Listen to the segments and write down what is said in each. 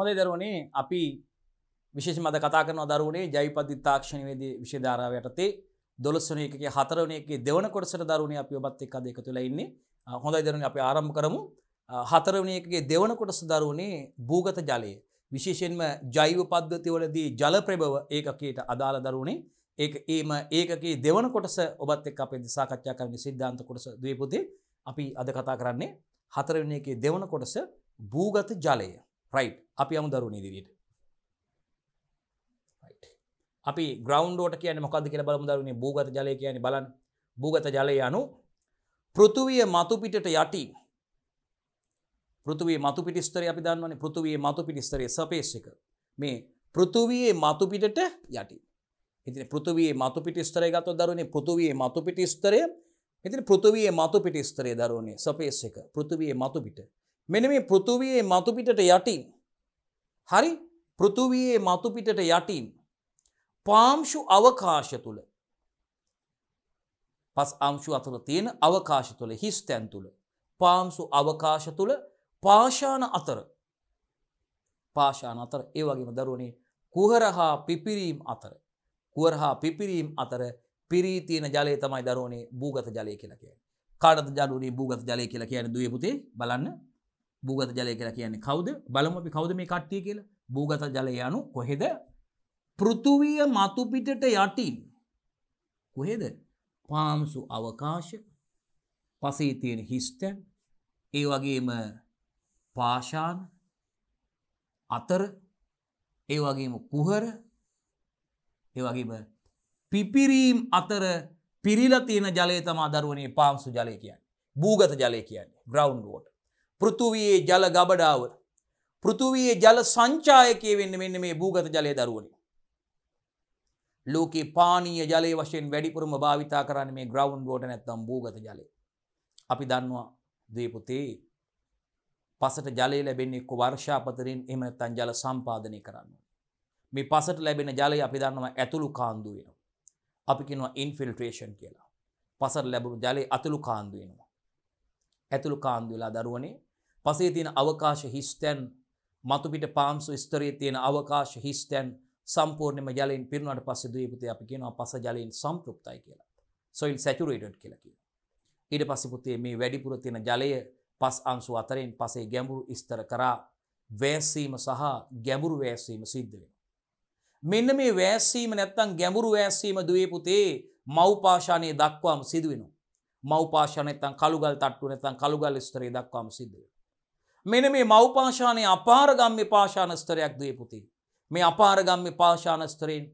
හොඳේ දරුවනේ අපි විශේෂම අද කතා කරන දරුවනේ ජෛපත් තාක්ෂණවේදී විශේධාරාව යටතේ දොළොස්වන එකක හතරවන එකේ දෙවන කොටසට දරුවනේ අපි ඔබත් එක්ක අද එකතු වෙලා ඉන්නේ. හොඳයි දරුවනේ අපි ආරම්භ කරමු. හතරවන එකේ දෙවන කොටස දරුවනේ භූගත ජලය. විශේෂයෙන්ම ජෛව පද්ධතිවලදී ජල ප්‍රබව ඒකකයට අදාළ දරුවනේ ඒ ඒම ඒකගේ දෙවන කොටස ඔබත් එක් අපේ දිසාකච්ඡා කරන සිද්ධාන්ත කොටස දවපුතේ අපි අද කතා කරන්නේ හතරවෙන එකේ දෙවන කොටස භූගත ජලය. රයි් අපි අමු දරුණ ඉදිරියට අපි ග්‍රවන්ඩෝට කියන මොකද කියල බලමු දරුණේ භූගත ජලය කියන බලන් භූගත ජලය යනු පෘතුවිය මතුපිටට යටි පෘතුවේ මතු පිටිස්තරය අපි දන්වන පෘතුවේ මතු පිටිස්තරය සපේක්ෂක මේ පෘතුවයේ මතුපිටට යටි ඉතින් පෘතුවයේ මතු පිටිස්තරය ගත දරුණේ පෘතුවයේ මතු පිටිස්තරය ඉතින් පෘතුවයේ මතු පිටිස්තරය දරුණේ සපේක්ෂක පෘතුවයේ මතු පිට මෙන මේ පෘතුවයේ මතුපිටට යටින්. හරි පෘතුවයේ මතුපිටට යටින්. පාම්ෂු අවකාශ තුළ. පස් අංශු අතුර තියෙන අවකාශ තුළ හිස් තැන් තුළ. පාම්සු අවකාශ තුළ පාශාන අතර. පාශාන අතර ඒ වගේම දරුවනේ කුහරහා පිපිරීම් අතර. කුවරහා පිපිරීම් අතර පිරීතියන ජලය තමයි දරුවනේ භූගත ජලය කියලා කිය. කාඩත ජලුවනේ භූගත ජලය කියලා කියන දුවපුතේ බලන්න භූගත ජලය කියලා කියන්නේ කවුද බලමු අපි කවුද මේ කට්ටිය කියලා භූගත ජලය යනු කොහෙද පෘථුවිය මතු පිටට යටින් කොහෙද පාම්සු අවකාශ පසේ තියෙන හිස්තැන් ඒ වගේම පාෂාණ අතර ඒ වගේම කුහර ඒ වගේම පිපිරීම් අතර පිරිලා තියෙන ජලය තමයි අදරුවනේ පාම්සු ජලය කියන්නේ භූගත ජලය කියන්නේ ග්‍රවුන්ඩ් වෝටර් පෘතුවයේ ජල ගබඩාව පෘතුවයේ ජල සංචායකය වෙන්න මෙන්න මේ භූගත ජලය දරුවනි. ලෝකේ පානීය ජලය වශයෙන් වැඩිපුරම භාවිතා කරන්න මේ ග්‍රවන්් ගෝඩ නැත්තම් භූගත ජලය. අපි දන්නවා දේපුතේ පසට ජලය ලැබෙන්නේ කො වර්ෂාපතරෙන් එමනත්තන් ජල සම්පාධනය කරන්න. මේ පසට ලැබෙන ජලය අපි දන්නවා ඇතුළු කාන්දු වෙනවා. අපි කිනවා ඉන්ෆිල්ට්‍රේෂන් කියලා. පසට ලැබුණු ජලය අතුළු කාන්දු වෙනවා. ඇතුළු කාන්දුවෙලා දරුවනේ පසේ තියෙන අවකාශ හිස්තැන් මතුපිට පාම්සු ස්තරයේ තියෙන අවකාශ හිස්තැන් සම්පූර්ණයෙන්ම ජලයෙන් පිරුණාට පස්සේ දුවේ පුතේ අපි කියනවා පස ජලයෙන් සම්පෘප්තයි කියලා. soil saturated කියලා කියනවා. ඊට පස්සේ පුතේ මේ වැඩිපුර තියෙන ජලය පස් අංශු අතරින් පසේ ගැඹුරු ස්තර කරා වැස්සීම සහ ගැඹුරු වැස්සීම සිද්ධ වෙනවා. මෙන්න මේ වැස්සීම නැත්තම් ගැඹුරු වැස්සීම දුවේ පුතේ මව්පාෂාණයේ දක්වාම සිදු වෙනවා. මව්පාෂාණ නැත්තම් කළුගල් තට්ටුව නැත්තම් කළුගල් ස්තරයේ දක්වාම සිද්ධ වෙනවා. මෙන මේ මවපාශානය අපාරගම්ම පාශානස්තරයක් දේ පුති. මේ අපාරගම්ම පාශානස්තරයෙන්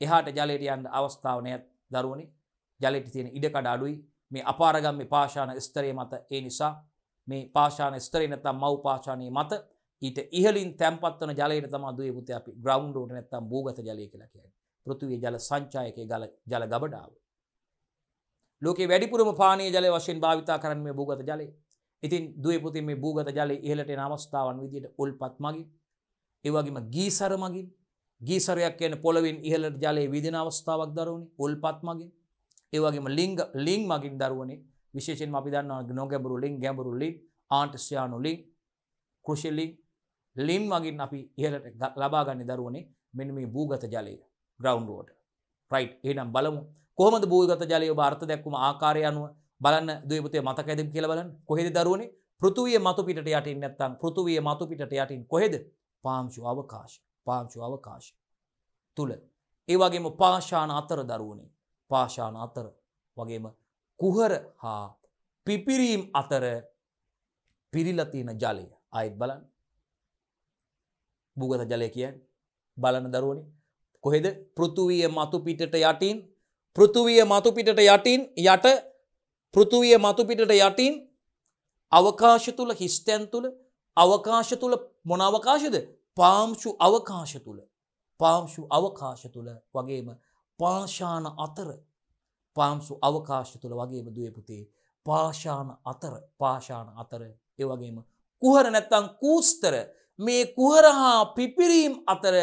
එහාට ජලෙටියන් අවස්ථාවනයක් දරුවනි ජලෙටි තියෙන ඉඩකඩ අඩුයි මේ අපාරගම්ම පාශාන ස්තරය මත ඒ නිසා මේ පාශාන ස්තරය නැතම් මව් පාශානය මත ඊට ඉහලින් තැම්පත්වන ජලයට තම දුවේ පුතේ අපි ග්‍රවුන්ඩ් රෝට නැත්තම් භූගත ජලය කියලා කියන්නේ. පෘථිවියේ ජල සංචායකයේ ජල ජල ගබඩාව. ලෝකේ වැඩිපුරම පානීය ජලය වශයෙන් භාවිතා කරන්නේ මේ භූගත ජලය. ඉතින් දුවපුති මේ භූගත ජලය ඉහලට නවස්ථාවන් විදියට උල්පත් මගින් ඒවගේම ගීසර මගින් ගීසරයක් කියන පොළොවින් ඉහලට ජලයේ විදින අවස්ථාවක් දරුවනේ උල්පත් මගින් ඒවගේම ලිංග ලිං මගින් දරුවනේ විශේෂයෙන් අපි දන්නවා නොගැඹුරු ලිං ගැඹුරු ලිං ආන්ටසියානු ලිං කෘෂි ලිං ලින් මගින් අපි ඉහලට ලබා ගන්න දරුවනේ මෙන්න මේ භූගත ජලය ග්‍රවුන්ඩ් වෝටර් රයිට් එහෙනම් බලමු කොහොමද භූගත ජලය ඔබ අර්ථ දැක්වුම ආකාරය අනුව බලන්න දපතේ මතකඇද කියල බලන්න කොහෙද දරුවනේ පෘතුවිය මතු පිට යටින් නැත්තං පෘතුවිය මතු පිට යටින් කොහෙද පාංචු අවකාශ පාංචු අවකාශ තුළ ඒවගේම පාශාන අතර දරුවනේ පාශාන අතර වගේම කුහර හා පිපිරීම් අතර පිරිලතින ජලය අයිත් බලන්න බුගත ජලය කියන් බලන දරුවනේ කොහෙද පෘතුවිය මතු පිටට යටින් පෘතුවිය මතු පිටට යටින් යට පෘතුවිය මතුපිටට යටින් අවකාශ තුළ හිස්තැන් තුළ අවකාශ තුළ මොන අවකාශද පාම්ෂු අවකාශ තුළ පාම්ෂු අවකාශ තුළ වගේම පාශාන අතර පාම්සු අවකාශ තුළ වගේම දුවපුතේ පාශාන අතර පාශාන අතර ඒවගේම කුහර නැත්තං කූස්තර මේ කුහර හා පිපිරීම් අතර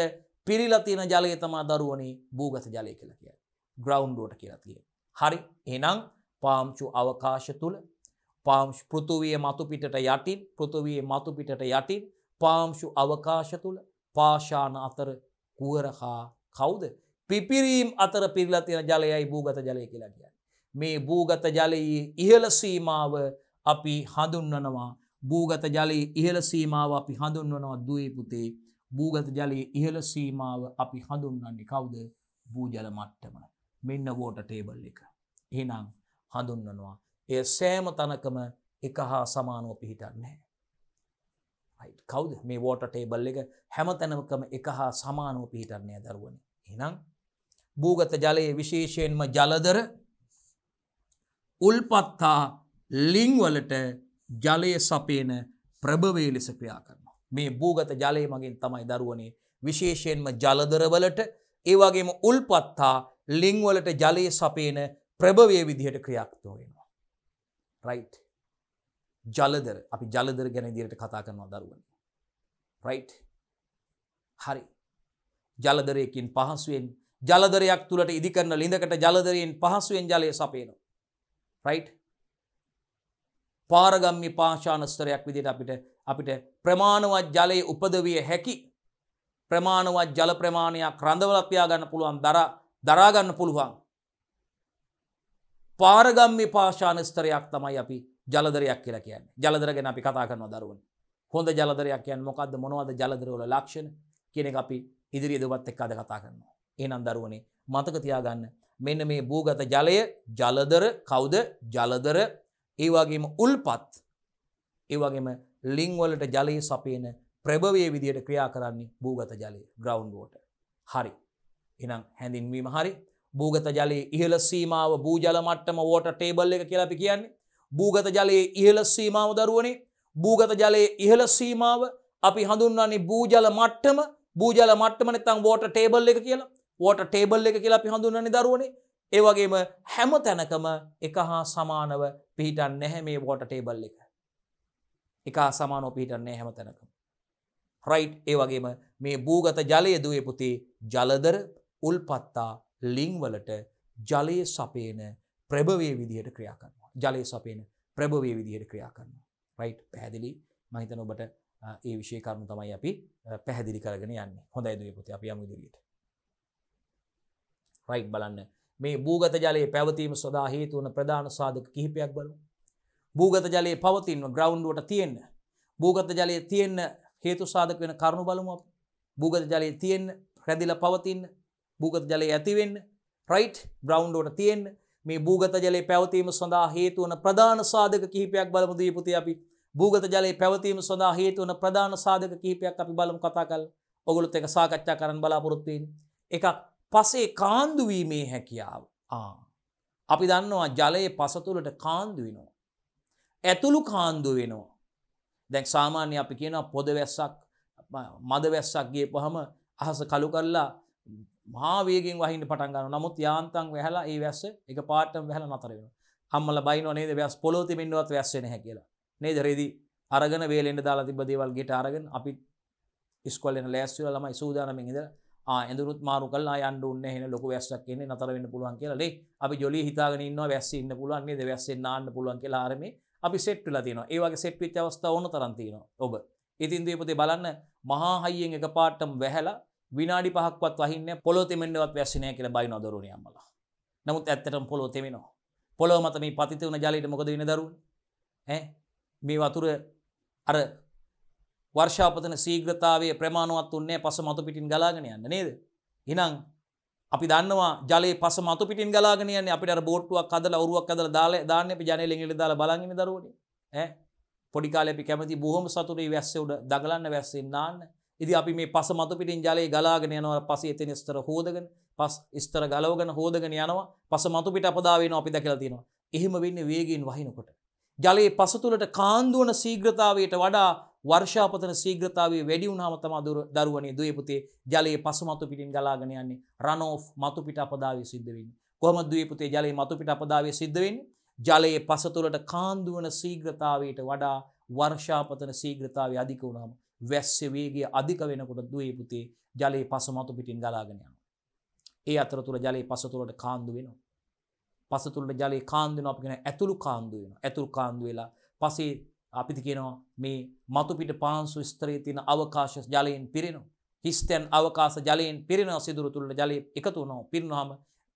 පිරිලතින ජලය තමා දරුවනේ භූගත ජලය කියලා කිය ග්‍රවන්්ඩෝට කියලතිය හරි එනම් පාම්චු අවකාශ තුළ පාම්ෂ් පෘතුවිය මතුපිටට යටින් පෘතුවිය මතුපිටට යටින් පාම්ෂු අවකාශ තුළ පාශාන අතර කුවරහා කවුද පිපිරීම් අතර පිරිලතින ජලයයි භූගත ජලය කියලා කියන්න. මේ භූගත ජලයේ ඉහළ සීමාව අපි හඳුන්වනවා භූගත ජලයේ ඉහළ සීමාව අපි හඳුන්වනවා දුවපුතේ භූගත ජලයේ ඉහළ සීමාව අපි හඳුන්වන්නේ කවුද භූජල මට්ටම මෙන්න වෝට ටේබල් එක. එහෙනම් හඳුන්වනවා. එය සෑම තනකම එක හා සමානෝ පිහිටන්නේ. කවද මේ වෝට ටේබල් එක හැම තැනකම එක හා සමානෝ පිහිටන්නේ දරුවන. එනම් භූගත ජලයේ විශේෂයෙන්ම ජලදර උල්පත්තා ලිංවලට ජලය සපේන ප්‍රභවේ ලෙස ක්‍රියා කරනවා. මේ භූගත ජලය මගින් තමයි දරුවනේ විශේෂයෙන්ම ජලදරවලට ඒවගේම උල්පත්තා ලිංවලට ජලය සපේන ප්‍රභවය විදිහට ක්‍රියාත්මක වෙනවා. රයිට්. ජලදර අපි ජලදර ගැන ඉදිරියට කතා කරනවා දරුවනේ. රයිට්. හරි. ජලදරයකින් පහසුවෙන් ජලදරයක් තුළට ඉදි කරන ලිඳකට ජලදරයෙන් පහසුවෙන් ජලය සපේනවා. රයිට්. පාරගම්මි පාශානස්තරයක් විදිහට අපිට අපිට ප්‍රමාණවත් ජලයේ උපදවිය හැකි ප්‍රමාණවත් ජල ප්‍රමාණයක් රඳවලා පියාගන්න පුළුවන් දරා දරා ගන්න පුළුවන් පාරගම්මි පාශානස්තරයක් තමයි අපි ජලදරයක් කියලා කියන්නේ ජලදර ගැන අපි කතා කරනවා දරුවන් හොඳ ජලදරයක් කියන්නේ මොකද්ද මොනවද ජලදරවල ලක්ෂණ කියන එක අපි ඉදිරියේ දවස් එක්ක අද කතා කරනවා එහෙනම් දරුවනේ මතක තියාගන්න මෙන්න මේ භූගත ජලය ජලදර කවුද ජලදර ඒ වගේම උල්පත් ඒ වගේම ලිං වලට ජලය සපයන ප්‍රභවයේ විදියට ක්‍රියා කරන්නේ භූගත ජලය ග්‍රවුන්ඩ් වෝටර් හරි එහෙනම් හැඳින්වීම හරි භූගත ජලයේ ඉහළ සීමාව භූජලමට්ටම වෝට ටේබල් එක කියලාපි කියන්නේ. භූගත ජලයේ ඉහළ සීමාව දරුවනේ භූගත ජලයේ ඉහළ සීමාව අපි හඳුන්වන්නේ භූජල මට්ටම භූජල මට්ටම නැත්නම් වෝට ටේබල් එක කියලා. වෝට ටේබල් එක කියලා අපි හඳුන්වන්නේ දරුවනේ. ඒ වගේම හැම තැනකම එක හා සමානව පිහිටන්නේ නැහැ මේ වෝට ටේබල් එක. එක හා සමානව පිහිටන්නේ හැම තැනකම. රයිට් ඒ වගේම මේ භූගත ජලය දුවේ පුතේ ජලදර උල්පත්තා ලිංවලට ජලය සපේන ප්‍රභවය විදිහට ක්‍රියා කරනවා. ජලය සපේන ප්‍රභවය විදිහට ක්‍රියා කරනවා. රයිට් පැහැදිලි මහිතන ඔබට ඒ විශෂය කරුණු තමයි අපි පැහැදිලි කරගෙන යන්නේ හොඳ ඇදුව පුති අප යම දිරියට රයි් බලන්න මේ භූගත ජලයේ පැවතීම සොදා හේතුවන ප්‍රධාන සාධක කිහිපයක් බලු භූගත ජලයේ පවතින්ව ග්‍රවන්්ඩුවට තියෙන්න භූගත ජලයේ තියෙන්න හේතු සාධක වෙන කරුණු බලමු භූගත ජලයේ තියෙන් රැදිල පවතින්න භූගත ජලය ඇතිවෙන්න රයිට් බ්‍රවන්්ඩෝට තියෙන්න්න මේ භූගත ජලය පැවතීම සඳහා හේතුවන ප්‍රධාන සාධක කිහිපයක් බලමුදී පුති අපි භූගත ජලය පැවතීම සඳහා හේතුවන ප්‍රධාන සාධක කිහිපයක් අපි බලමු කතා කල් ඔගුලුත් එක සාකච්ඡා කරන්න බලාපොරොත්තුවෙන් එකක් පසේ කාන්දුවීමේ හැකියාව අපි දන්නවා ජලය පසතුළට කාන්දු වෙනවා. ඇතුළු කාන්දු වෙනවා. දැක් සාමාන්‍ය අපි කියනවා පොද වැස්සක් මද වැස්සක් ගිය පහම අහස කළු කරලා මහාවේගෙන් වහින්න පටන් ගන්න නමුත් යාන්තම් වැහලා ඒ වැස්ස එක පාටම වැහලා නතර වෙනවා. අම්මලා බයිනෝ නේද වැස් පොළොව තිබෙන්නවත් වැස් වෙන්නේ නැහැ කියලා. නේද රෙදි අරගෙන වේලෙන්න දාලා තිබ්බ දේවල් ගෙට අරගෙන අපි ඉස්කෝලේ යන ලෑස්ති වෙලා ළමයි සූදානම්ෙන් ඉඳලා ආ ඇඳුනුත් මාරු කළා ආ යන්න ඕනේ එහෙන ලොකු වැස්සක් එන්නේ නතර වෙන්න පුළුවන් කියලා ලේ. අපි ජොලිය හිතාගෙන ඉන්නවා වැස්ස ඉන්න පුළුවන් නේද වැස්සෙන් නාන්න පුළුවන් කියලා ආරමේ අපි සෙට් වෙලා තියෙනවා. ඒ වගේ සෙට් වෙච්ච අවස්ථා ඕන තරම් තියෙනවා. ඔබ. ඉතින් දීපතේ බලන්න මහා හයියෙන් එකපාරටම වැහැලා විනාඩි පහක්වත් වහින්න පොලො තෙමෙන්න්නවත් වැසිනය කියල බයි නොදරුණ අම්මලා නමුත් ඇත්තටම පොලෝ තෙමෙනවා පොලොව මත මේ පතිත වන ජලයට මොකද වෙන දරු මේ වතුර අර වර්ෂාපතන සීග්‍රතාවේ ප්‍රමාණුවත් වන්නේ පස මතු පිටින් ගලාගෙන යන්න නේද හිනම් අපි දන්නවා ජලයේ පස මතු පිටින් ගලාගෙන යන්නේ අපිට අර බෝට්ටුවක් හදලා ඔරුවක් හදලා දාලා දාන්න අපි ජනේලෙන් එළිය දාලා බලන් ඉන්න දරුවනේ ඈ පොඩි කාලේ අපි කැමති බොහොම සතුටේ වැස්සේ උඩ දගලන්න වැස්සෙන් නාන්න ඉති අපි මේ පස මතු පිටින් ජලයේ ගලාගෙන යනවා පස එතන ස්තර හෝදගෙන පස් ස්තර ගලවගෙන හෝදගෙන යනවා පස මතු පිට අපදාවෙන අපි දැකලා තියෙනවා. එහෙම වෙන්නේ වේගයෙන් වහිනකොට. ජලයේ පස තුලට කාන්දුවන ශීඝ්‍රතාවයට වඩා වර්ෂාපතන ශීඝ්‍රතාවය වැඩි වුණාම තමයි දරුවනේ දුවේ පුතේ ජලයේ පස මතු පිටින් ගලාගෙන යන්නේ. රන් ඔෆ් මතු පිට අපදාවිය සිද්ධ වෙන්නේ. කොහොමද දුවේ පුතේ ජලයේ මතු පිට අපදාවිය සිද්ධ වෙන්නේ? ජලයේ පස තුලට කාන්දුවන ශීඝ්‍රතාවයට වඩා වර්ෂාපතන ශීඝ්‍රතාවය අධික වුණාම වැස්්‍ය වේගේ අධික වෙනකොට දුවේ පුතේ ජලයේ පසමතු පිටින් ගලාගෙන යනවා. ඒ අතරතුර ජලයේ පසතුරට කාන්දු වෙනවා. පසතුරට ජලයේ කාන්දු වෙනවා අපි කියන ඇතුළු කාන්දු වෙනවා. ඇතුළු කාන්දු වෙලා පසේ අපිට කියනවා මේ මතු පිට පාංශු ස්තරයේ තියෙන අවකාශ ජලයෙන් පිරෙනවා. හිස්තැන් අවකාශ ජලයෙන් පිරෙනවා සිදුරු තුල ජලයේ එකතු වෙනවා. පිරුණාම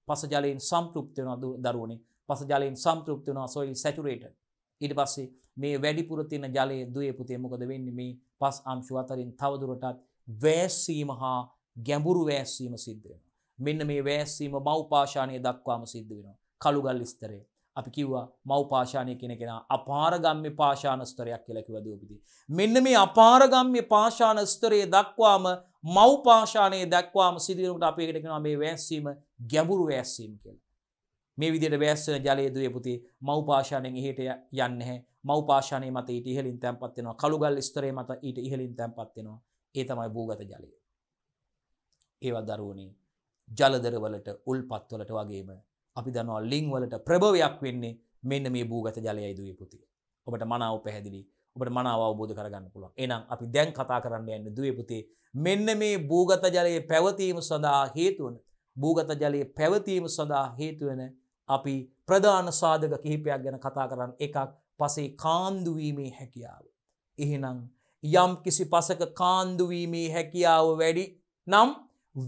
පස ජලයෙන් සම්පෘප්ත වෙනවා දරුවනේ. පස ජලයෙන් සම්පෘප්ත වෙනවා soil saturated. ඊට පස්සේ මේ වැඩිපුර තියෙන ජලයේ දුවේ පුතේ මොකද වෙන්නේ මේ පස් අංශු අතරින් තවදුරටත් වෑස්සීම හා ගැඹුරු වෑස්සීම සිද්ධ වෙන. මෙන්න මේ වෑස්සීම මවපාශානය දක්වාම සිද්ධ වෙනවා. කළුගල් ස්තරේ. අපි කිව්වා මවපාශානය කෙන කෙන අපාරගම්ම පාශානස්තරයක් කියලකිවදූපිති. මෙන්න මේ අපාරගම්ම පාශානස්තරයේ දක්වාම මවපාශානය දක්වාම සිදුවනට අපේකටෙනවා මේ වෑස්සීම ගැඹුරු වෑස්සීම කියලා. මේ විදිට වෑස්සන ජලයදුව පුති මවපාශානයෙන් හිට යන්න මවපාශානය මත ඊට ඉහලින් තැන්පත්වෙනවා කළුගල් ස්තරේ මත ඊට ඉහලින් තැන්පත්වෙනවා ඒ තමයි භූගත ජලය. ඒවත් දරුවනේ ජලදරවලට උල්පත්වලට වගේම අපි දනවා ලිංවලට ප්‍රභවයක් වෙන්නේ මෙන්න මේ භූගත ජලයයි දුවේ පුති. ඔබට මනාව පැහැදිලි ඔබට මනාව අවබෝධ කරගන්න පුළුවන්. එහෙනම් අපි දැන් කතා කරන්න යන්නේ දුවේ පුතේ මෙන්න මේ භූගත ජලයේ පැවතීම සඳහා හේතු වන භූගත ජලයේ පැවතීම සඳහා හේතු වෙන අපි ප්‍රධාන සාධක කිහිපයක් ගැන කතා කරන්න එකක් පසේ කාන්දුවීමේ හැකියාව. එහෙනම් යම් කිසි පසක කාන්දුවීමේ හැකියාව වැඩි නම්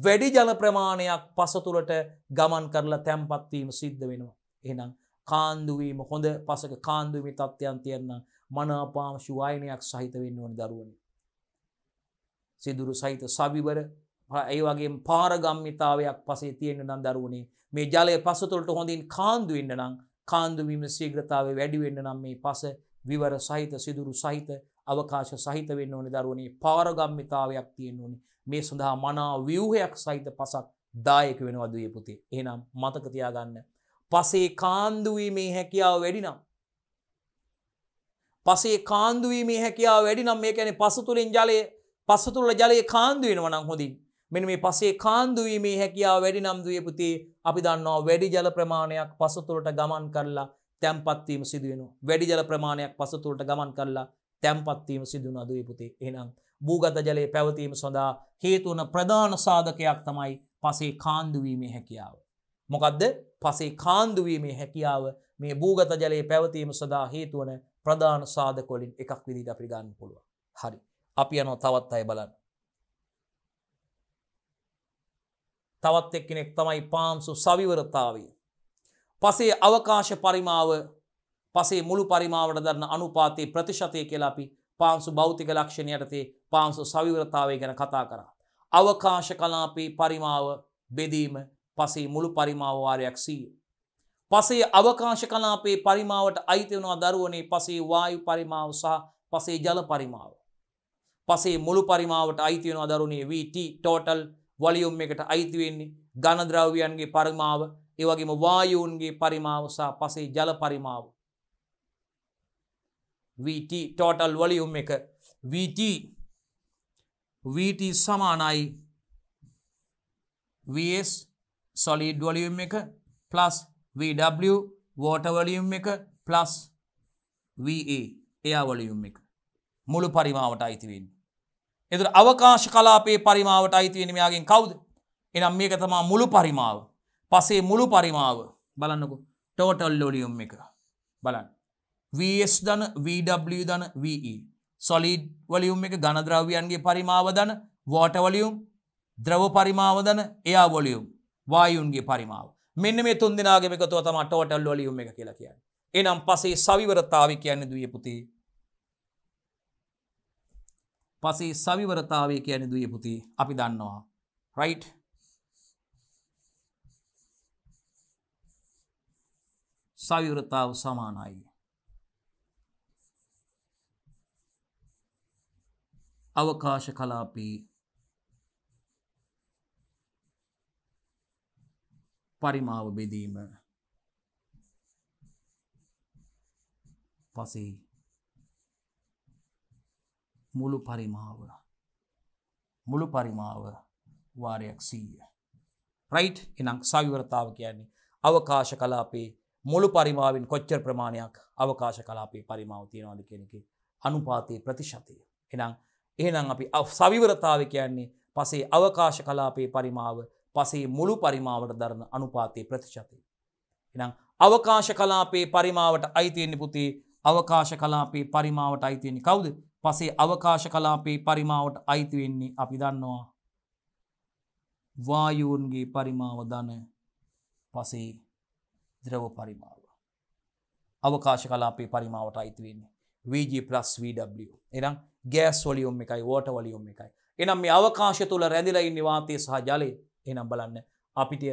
වැඩි ජල ප්‍රමාණයක් පසතුළට ගමන් කරලා තැම්පත්වීම සිද්ධ වෙනවා. එහෙනම් කාන්දුවීම හොඳ පසක කාන්දුවීම තත්ත්වයන් තියන්න මනාපාම ශුවායනයක් සහිත වෙන්න ඕනි දරුවනි. සිදුරු සහිත සවිවර ඒවගේ පාරගම්මිතාවයක් පසේ තියෙන්න්න නම් දරුවනේ මේ ජලය පසතුොලට හොඳින් කාන්දුවෙන්න්න නම් කාන්දුවීම ශීග්‍රතාව වැඩිවෙන්න නම් මේ පස විවර සහිත සිදුරු සහිත අවකාශ සහිත වෙන්න ඕනි දරුවනේ පාරගම්මිතාවයක් තියෙන් ඕනි මේ සඳහා මනා ව්‍යූහයක් සහිත පසක් දායක වෙනවදේ පුතේ එහනම් මතකතියාගන්න පසේ කාන්දුවීමේ හැකියාව වැඩිනම් පසේ කාන්දුවීමේ හැකියාව වැඩිනම් මේ ැන පසතුරෙන් ජලය පසතුරල ජලය කාන්දුවෙනවනම් හොඳින් මෙන මේ පසේ කාන්දුවීමේ හැකියාව වැඩි නම්දුවේ පුතේ අපි දන්නවා වැඩි ජල ප්‍රමාණයක් පසතුරට ගමන් කරලා තැම්පත්වීම සිදුවෙනු. වැඩි ජල ප්‍රමාණයක් පසතුරට ගමන් කරලා තැම්පත්වීම සිදුවන අදුවේ පුතේ එනම් භූගත ජලයේ පැවතීම සොඳා හේතුවන ප්‍රධාන සාධකයක් තමයි පසේ කාන්දුවීමේ හැකියාව. මොකදද පසේ කාන්දුවීමේ හැකියාව මේ භූගත ජලයේ පැවතීම සදා හේතුවන ප්‍රධාන සාධකොලින් එකක් විදිට අපි ගන්න පුළුව. හරි අපි යනෝ තවත් අය බලන්න. තවත් එක්කෙනෙක් තමයි පාම්සු සවිවරතාවය. පසේ අවකාශ පරිමාව පසේ මුළු පරිමාවට දරන්න අනුපාතයේ ප්‍රතිශතය කියලාපි පාන්සු භෞතික ලක්ෂණයටතේ පාන්සු සවිවරතාවය ගැන කතා කරා. අවකාශ කලාපේ පරිමාව බෙදීම පසේ මුළු පරිමාවවාරයක් සීය. පසේ අවකාශ කලාපේ පරිමාවට අයිතිවනවා දරුවනේ පසේ වායු පරිමාව සහ පසේ ජල පරිමාව. පසේ මුළු පරිමාවට අයිතිවනවා දරුණේ VT ටෝටල් වොලියුම් එකට අයිති වෙන්නේ ඝනද්‍රව්‍යයන්ගේ පරිමාව, ඒ වගේම වායුන්ගේ පරිමාව සහ පසේ ජල පරිමාව. VT total වොලියුම් එක VT VT සමානයි VS solid volume එක plus VW water volume එක plus VA air volume එක මුළු පරිමාවට අයිති වෙන්නේ එතුර අවකාශ කලාපේ පරිමාවට අයිතිවෙනමයාගෙන් කවුද එනම් මේක තමා මුළු පරිමාව පසේ මුළු පරිමාව බලන්නකු ටෝටල් ලොඩියුම් එක බලන්න වස් දන වW දන වE සොලිඩ් වලියුම් එක ගණද්‍රව්‍යන්ගේ පරිමාව දන වෝට වලියුම් ද්‍රව පරිමාව දන එයා වොලියුම් වායුන්ගේ පරිමාව මෙන්න මේ තුන් දෙනාගමකතුව තම ටෝටල් වලියුම් එක කියලා කියන්න එනම් පසේ සවිවරතාව කියන්නේ දුවපුතේ පසේ සවිවරතාවය කියන දුවේ පුතේ අපි දන්නවා. රයිට්? සවිවරතාව සමානයි. අවකාශ කලාපී පරිමාව බෙදීම පසේ මුළු පරිමාව මුළු පරිමාව වාරයක් සීය. රයිට් එනම් සවිවරතාව කියන්නේ අවකාශ කලාපේ මුළු පරිමාවෙන් කොච්චර ප්‍රමාණයක් අවකාශ කලාපේ පරිමාව තියෙනවාද කෙනෙකි අනුපාතයේ ප්‍රතිශතය. එනම් එහනම් අපි සවිවරතාව කියන්නේ පසේ අවකාශ කලාපේ පරිමාව පසේ මුළු පරිමාවට දරන අනුපාතයේ ප්‍රතිශතය. එනම් අවකාශ කලාපේ පරිමාවට අයිතියෙන්නේ පුතේ අවකාශ කලාපේ පරිමාවට අයිතියෙන්නේ කවුද පසේ අවකාශ කලාපේ පරිමාවට අයිතිවෙන්නේ අපි දන්නවා. වායෝන්ගේ පරිමාව දන පසේ ද්‍රව පරිමාව. අවකාශ කලාපේ පරිමාවට අයිතිවෙන්නේ VG plus VW එනම් ගෑස් වොලියොම් එකයි වෝට වලියොම් එකයි. එනම් මේ අවකාශ තුළ රැඳිලා ඉන්න වාතය සහ ජලය එනම් බලන්න අපිට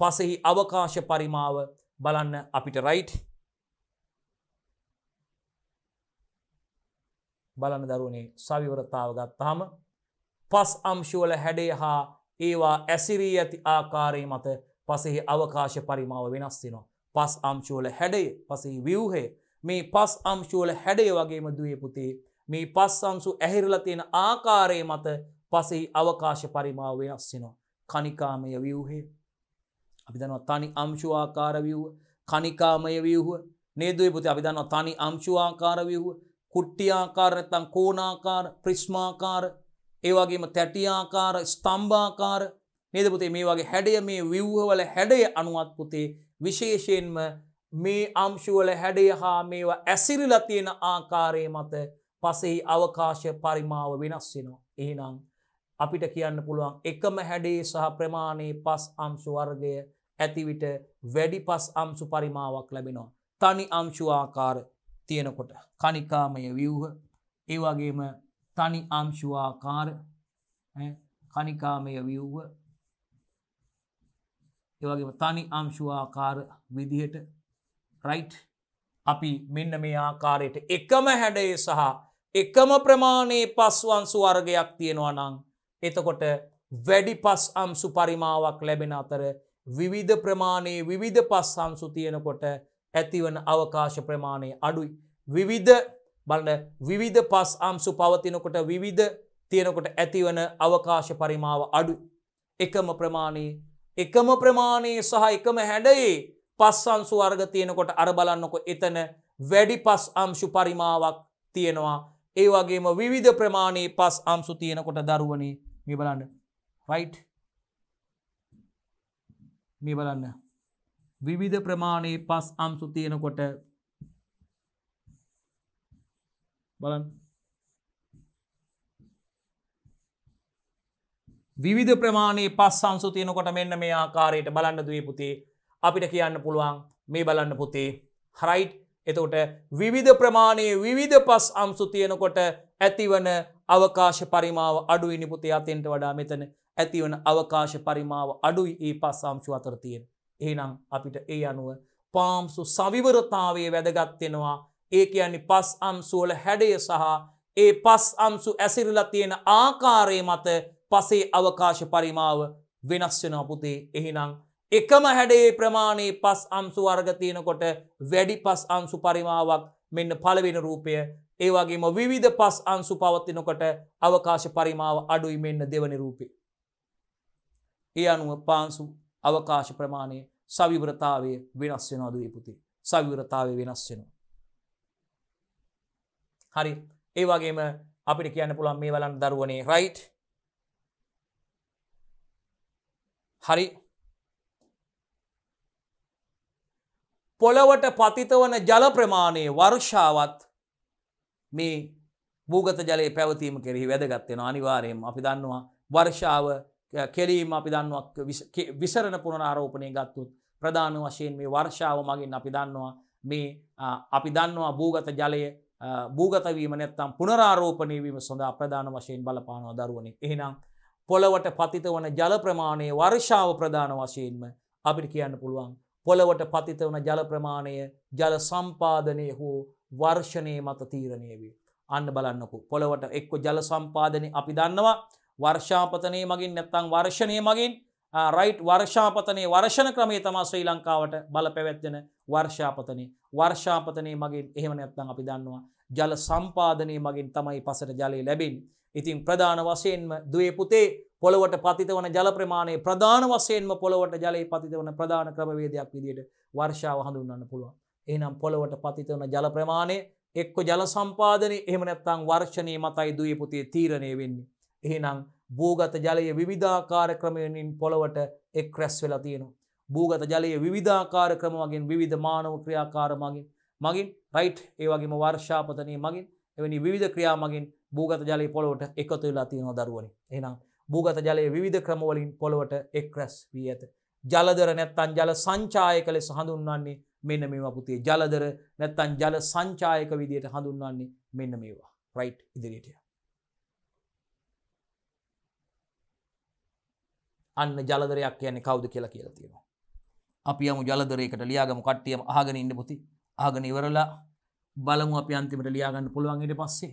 පසෙහි අවකාශ පරිමාව බලන්න අපිට රයිට් බලන දරුවනේ සවිවරතාව ගත්තාම පස් අම්ශුවල හැඩේ හා ඒවා ඇසිරී ඇති ආකාරය මත පසෙහි අවකාශ පරිමාව වෙනස්තිනවා. පස් අම්ශුවල හැඩේ පසෙහි වියවහේ මේ පස් අම්ශුවල හැඩේ වගේම දුවේ පුතේ මේ පස් අම්සු ඇහිරල තියෙන ආකාරය මත පසෙහි අවකාශ පරිමාව වෙනස්සිනවා. කනිකාමය වියවහේ අපිදනවා තනි අම්ශු ආකාර වියහුව කනිකාමය වියහුව නේදුවේ පුති අපිදන්නවා තනි අම්ශු ආකාර වියහුව කුට්ටියාකාර නැත්තං කෝනාකාර ප්‍රිස්්මාකාර ඒවගේම තැටියාකාර ස්තම්භාකාර නේදපුතේ මේ වගේ හැඩය මේ විව්හවල හැඩය අනුවත් පුතේ විශේෂයෙන්ම මේ අම්ශුවල හැඩය හා මේවා ඇසිරිල තියෙන ආකාරය මත පසෙහි අවකාශ පරිමාව වෙනස් වෙනවා. ඒනම් අපිට කියන්න පුළුවන් එකම හැඩේ සහ ප්‍රමාණයේ පස් අම්ශු වර්ගය ඇතිවිට වැඩි පස් අම්සු පරිමාවක් ලැබෙනවා. තනි අම්ශුආකාර තියෙනකොට කනිකාමය ව්‍යවහ ඒවාගේම තනි අංශුවාකාර කනිකාමය ව්‍යව්ව ඒවගේම තනි අංශුවාකාර විදිහට රයිට් අපි මෙන්න මේ ආකාරයට එකම හැඩේ සහ එකම ප්‍රමාණයේ පස්වන්සු වර්ගයක් තියෙනවා නං එතකොට වැඩි පස් අම්සු පරිමාවක් ලැබෙන අතර විවිධ ප්‍රමාණයේ විවිධ පස් සම්සු තියෙනකොට ඇතිවන අවකාශ ප්‍රමාණය අඩුයි. විවිධ බලන්න විවිධ පස් අම්සු පවතිනකොට විවිධ තියෙනකොට ඇතිවන අවකාශ පරිමාව අඩු. එකම ප්‍රමාණයේ එකම ප්‍රමාණයේ සහ එකම හැඩයේ පස් අංසු වර්ග තියෙනකොට අර බලන්නකො එතන වැඩි පස් අම්ශු පරිමාවක් තියෙනවා. ඒ වගේම විවිධ ප්‍රමාණයේ පස් අම්සු තියෙනකොට දරුවනේ මේ බලන්න. රයිට්. මේ බලන්න. විවිධ ප්‍රමාණයේ පස් අම්සු තියෙනකොට බලන් විවිධ ප්‍රමාණයේ පස් අංසු තියෙනකොට මෙන්න මේ ආකාරයට බලන්න දුවේ පුතේ අපිට කියන්න පුළුවන් මේ බලන්න පුතේ හරයිට් එතකොට විවිධ ප්‍රමාණයේ විවිධ පස් අම්සු තියෙනකොට ඇතිවන අවකාශ පරිමාව අඩුයි නිපුතේ අතෙන්ට වඩා මෙතන ඇතිවන අවකාශ පරිමාව අඩුයි ඒ පස් අම්ශු අතර තියෙන එහෙනම් අපිට ඒ අනුව පාම්සු සවිවරතාවේ වැදගත්වෙනවා ඒ කියන්නේ පස් අම්සුවල හැඩය සහ ඒ පස් අම්සු ඇසිරල තියෙන ආකාරය මත පසේ අවකාශ පරිමාව වෙනස් වෙන පුතේ එහිනම් එකම හැඩේ ප්‍රමාණයේ පස් අම්සු වර්ගතියනකොට වැඩි පස් අංසු පරිමාවක් මෙන්න පලවෙන රූපය ඒවගේම විවිධ පස් අංසු පවත්තිනකොට අවකාශ පරිමාව අඩුයි මෙන්න දෙවනි රූපේ. ඒ අනුව පාන්සු අවකාශ ප්‍රමාණය සවිවරතාවය වෙනස් වෙනවා දුවේ පුතේ. සවිවරතාවය වෙනස් වෙනවා. හරි. ඒ වගේම අපිට කියන්න පුළුවන් මේ බලන්න දරුවනේ රයිට්. හරි. පොළවට පතිත වන ජල ප්‍රමාණය වර්ෂාවත් මේ භූගත ජලයේ පැවතීම කෙරෙහි වැදගත් වෙනවා අනිවාර්යයෙන්ම අපි දන්නවා වර්ෂාව කෙලීම අපි දන්නවා විසරණ පුනරාරෝපනය ගත්තුත් ප්‍රධාන වශයෙන් මේ වර්ෂාව මගින් අපි දන්නවා මේ අපි දන්නවා භූගත ජලය භූගතවීම නැත්තම් පුනරාරෝපනයවීම සොඳ ප්‍රධාන වශයෙන් බලපානව දරුවනි එහෙනම් පොළවට පතිත වන ජල ප්‍රමාණය වර්ෂාව ප්‍රධාන වශයෙන්ම අපිට කියන්න පුළුවන් පොළවට පතිත වන ජල ප්‍රමාණය ජල සම්පාදනය හෝ වර්ෂණය මත තීරණය වේ අන්න බලන්නකු පොළවට එක්ක ජල සම්පාදනය අපි දන්නවා වර්ෂාපතනය මගින් නැත්තං වර්ෂණය මගින් රයිට් වර්ෂාපතනය වර්ෂණ ක්‍රමේ තමා ශ්‍රී ලංකාවට බල පැවැත්වෙන වර්ෂාපතනය වර්ෂාපතනය මගින් එහෙම නැත්තං අපි දන්නවා ජල සම්පාධනය මගින් තමයි පසට ජලය ලැබින්. ඉතින් ප්‍රධාන වශයෙන්ම දේ පුතේ පොළොවට පතිත වන ජල ප්‍රමාණයේ ප්‍රධාන වශයෙන්ම පොළොවට ජලය පතිත වන ප්‍රධාන ක්‍රමවේදයක් විදියට වර්ෂාව හඳුන්වන්න පුළුවන්. එහෙනම් පොළොවට පතිත වන ජල ප්‍රමාණය එක්ක ජල සම්පාදනය එහෙම නැත්නම් වර්ෂණයේ මතයි දුවේ පුතේ තීරණය වෙන්නේ. එහෙනම් භූගත ජලය විවිධාකාර ක්‍රමයනින් පොළොවට එක් රැස් වෙලා තියෙනවා. භූගත ජලය විවිධාකාර ක්‍රම වගෙන් විධ මානව ක්‍රියාකාර මගින් මගින් රයිට් ඒ වගේම වර්ෂාපතනය මගින් එවැනි විධ ක්‍රියා මගින් භූගත ජලය පොළොවට එකතු වෙලා තියෙනවා දරුවනි. එහෙනම් භූගත ජලය විධ ක්‍රමවලින් පොළොවට එක් රැස් වී ඇත. ජලදර නැත්තන් ජල සංචායක ලෙස හඳුන්වන්නේ මෙන්න මේවා පුතේ ජලදර නැත්තන් ජල සංචායක විදියට හඳුන්වන්නේ මෙන්න මේවා රයිට් ඉදිරියටය අන්න ජලදරයක් කියන්නේ කවුද කියලා කියලා තියෙනවා. අපි යමු ජලදරයකට ලියාගමු කට්ටියම අහගෙන ඉන්න පුති. අහගෙන ඉවරලා බලමු අපි අන්තිමට ලියාගන්න පුළුවන් ඊට පස්සේ.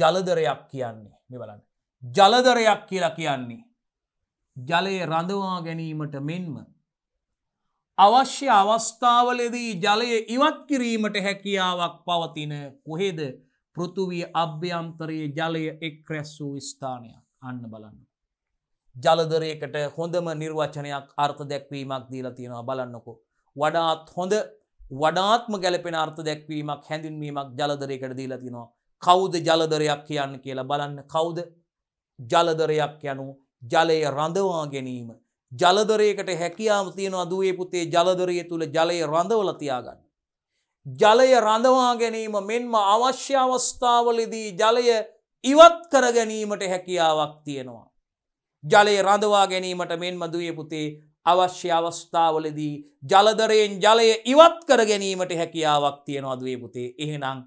ජලදරයක් කියන්නේ මේ බලන්න. ජලදරයක් කියලා කියන්නේ ජලය රඳවා ගැනීමට මෙන්ම අවශ්‍ය අවස්ථාවලදී ජලය ඉවත් කිරීමට හැකියාවක් පවතින කොහෙද පෘතුවී අභ්‍යන්තරයේ ජලය එක් රැස් වූ ස්ථානයක් අන්න බලන්න. ජලදරයකට හොඳම නිර්වචනයක් අර්ථ දැක්වීමක් දීලා තියෙනවා බලන්නකො. වඩාත් හොඳ වඩාත්ම ගැලපෙන අර්ථ දැක්වීමක් හැඳින්වීමක් ජලදරයකට දීලා තිනවා. කෞද ජලදරයක් කියන්න කියලා බලන්න කෞද ජලදරයක් යනු ජලය රඳවා ගැනීම. ජලදරයකට හැකියාව තියෙනවා දුවේ පුතේ ජලදරය තුළ ජලය රඳවල තියාගන්න. ජලය රඳවා ගැනීම මෙන්ම අවශ්‍ය අවස්ථාවලදී ජලය ඉවත් කර ගැනීමට හැකියාවක් තියෙනවා. ජලය රඳවා ගැනීමට මෙන් මදුවේ පුතේ අවශ්‍ය අවස්ථාවලදී ජලදරයෙන් ජලය ඉවත් කර ගැනීමට හැකියාවක් තියෙනවා දුවේ පුතේ එහෙනම්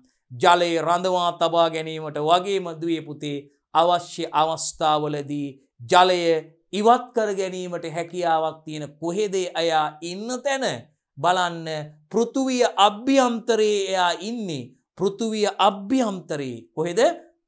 ජලය රඳවා තබා ගැනීමට වගේම දුවේ පුතේ අවශ්‍ය අවස්ථාවලදී ජලය ඉවත් කර ගැනීමට හැකියාවක් තියෙන කොහෙදේ අයා ඉන්න තැන බලන්න පෘතුවිය අභ්‍යන්තරයේ එයා ඉන්නේ පෘතුවිය අභ්‍යන්තරයේ කොහෙද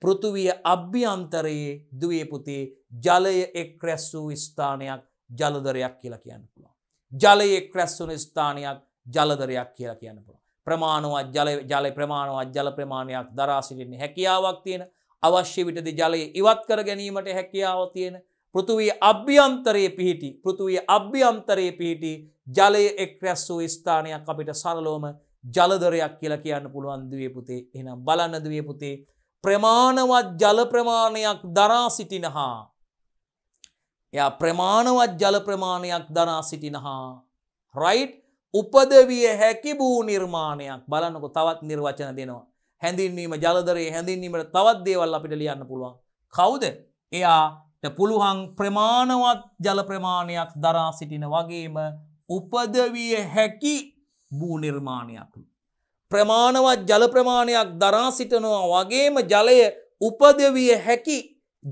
පෘතුවිය අභ්‍යන්තරයේ දුවේ පුතේ ජලය එක් රැස්සූ ස්ථානයක් ජලදරයක් කියලා කියන්න පුළුවන්. ජලය එක් රැස්සුන ස්ථානයක් ජලදරයක් කියලා කියන්න පුළුවන්. ප්‍රමාණුවත් ජල ප්‍රමාණුවත් ජල ප්‍රමාණයක් දරාසිටින්නේ හැකියාවක් තියෙන අවශ්‍ය විටද ජලය ඉවත් කර ගැනීමට හැකියාව තියෙන පෘතුවී අභ්‍යන්තරයේ පිහිටි පෘතුවී අභ්‍යන්තරයේ පිහිටි ජලය එක් රැස්සූ ස්ථානයක් අපිට සරලෝම ජලදරයක් කියලා කියන්න පුළුවන් දුවේ පුතේ එනම් බලන්න දුවේ පුතේ ප්‍රමාණවත් ජල ප්‍රමාණයක් දරා සිටින හා එයා ප්‍රමාණවත් ජල ප්‍රමාණයක් දනා සිටිනහා රයිට් උපදවිය හැකි බූ නිර්මාණයක් බලන්නකො තවත් නිර්වචන දෙනවා. හැඳින්වීම ජලදරේ හැඳින්වීමට තවත් දේවල් අපිට ලියන්න පුළුවන්. කවුද? එයාට පුළුවන් ප්‍රමාණවත් ජල ප්‍රමාණයක් දරා සිටින වගේම උපදවිය හැකි බූ නිර්මාණයක්. ප්‍රමාණවත් ජල ප්‍රමාණයක් දරා සිටනවා වගේම ජලය උපදවිය හැකි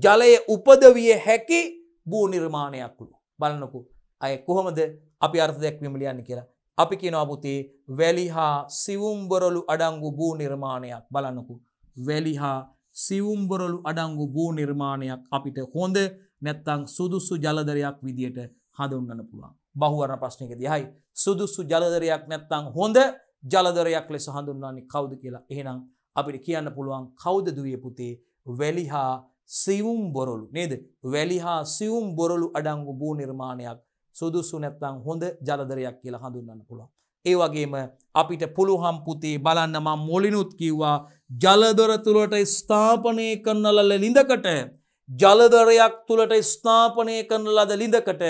ජලය උපදවිය හැකි භූ නිර්මාණයක් වුණු. බලන්නකු අය කොහොමද අපි අර්ථ දැක්වීම ලියන්න කියලා. අපි කියනවා පුතේ වැලි හා සිවුම්බරලු අඩංගු භූ නිර්මාණයක් බලන්නකු. වැලි හා සිවුම්බරලු අඩංගු භූ නිර්මාණයක් අපිට හොඳ නැත්තං සුදුසු ජලදරයක් විදියට හඳුන්නන්න පුළුවන්. බහුවරණ ප්‍රශ්නක දිහයි සුදුසු ජලදරයක් නැත්තං හොඳ ජලදරයක් ලෙස හඳුන්වන්නේ කවුද කියලා එහෙනම් අපිට කියන්න පුළුවන් කෞද දුවේ පුතේ වැලිහා සියුම් බොරොලු නේද වැලි හා සියුම් බොරොලු අඩංගු භූ නිර්මාණයක් සුදුසු නැත්නම් හොඳ ජලදරයක් කියලා හඳුන්වන්න පුළුවන්. ඒ වගේම අපිට පුළුවන් පුතේ බලන්න මම මුලිනුත් කිව්වා ජලදොර තුලට ස්ථාපනය කරන ලද ලිඳකට ජලදරයක් තුලට ස්ථාපනය කරන ලද ලිඳකට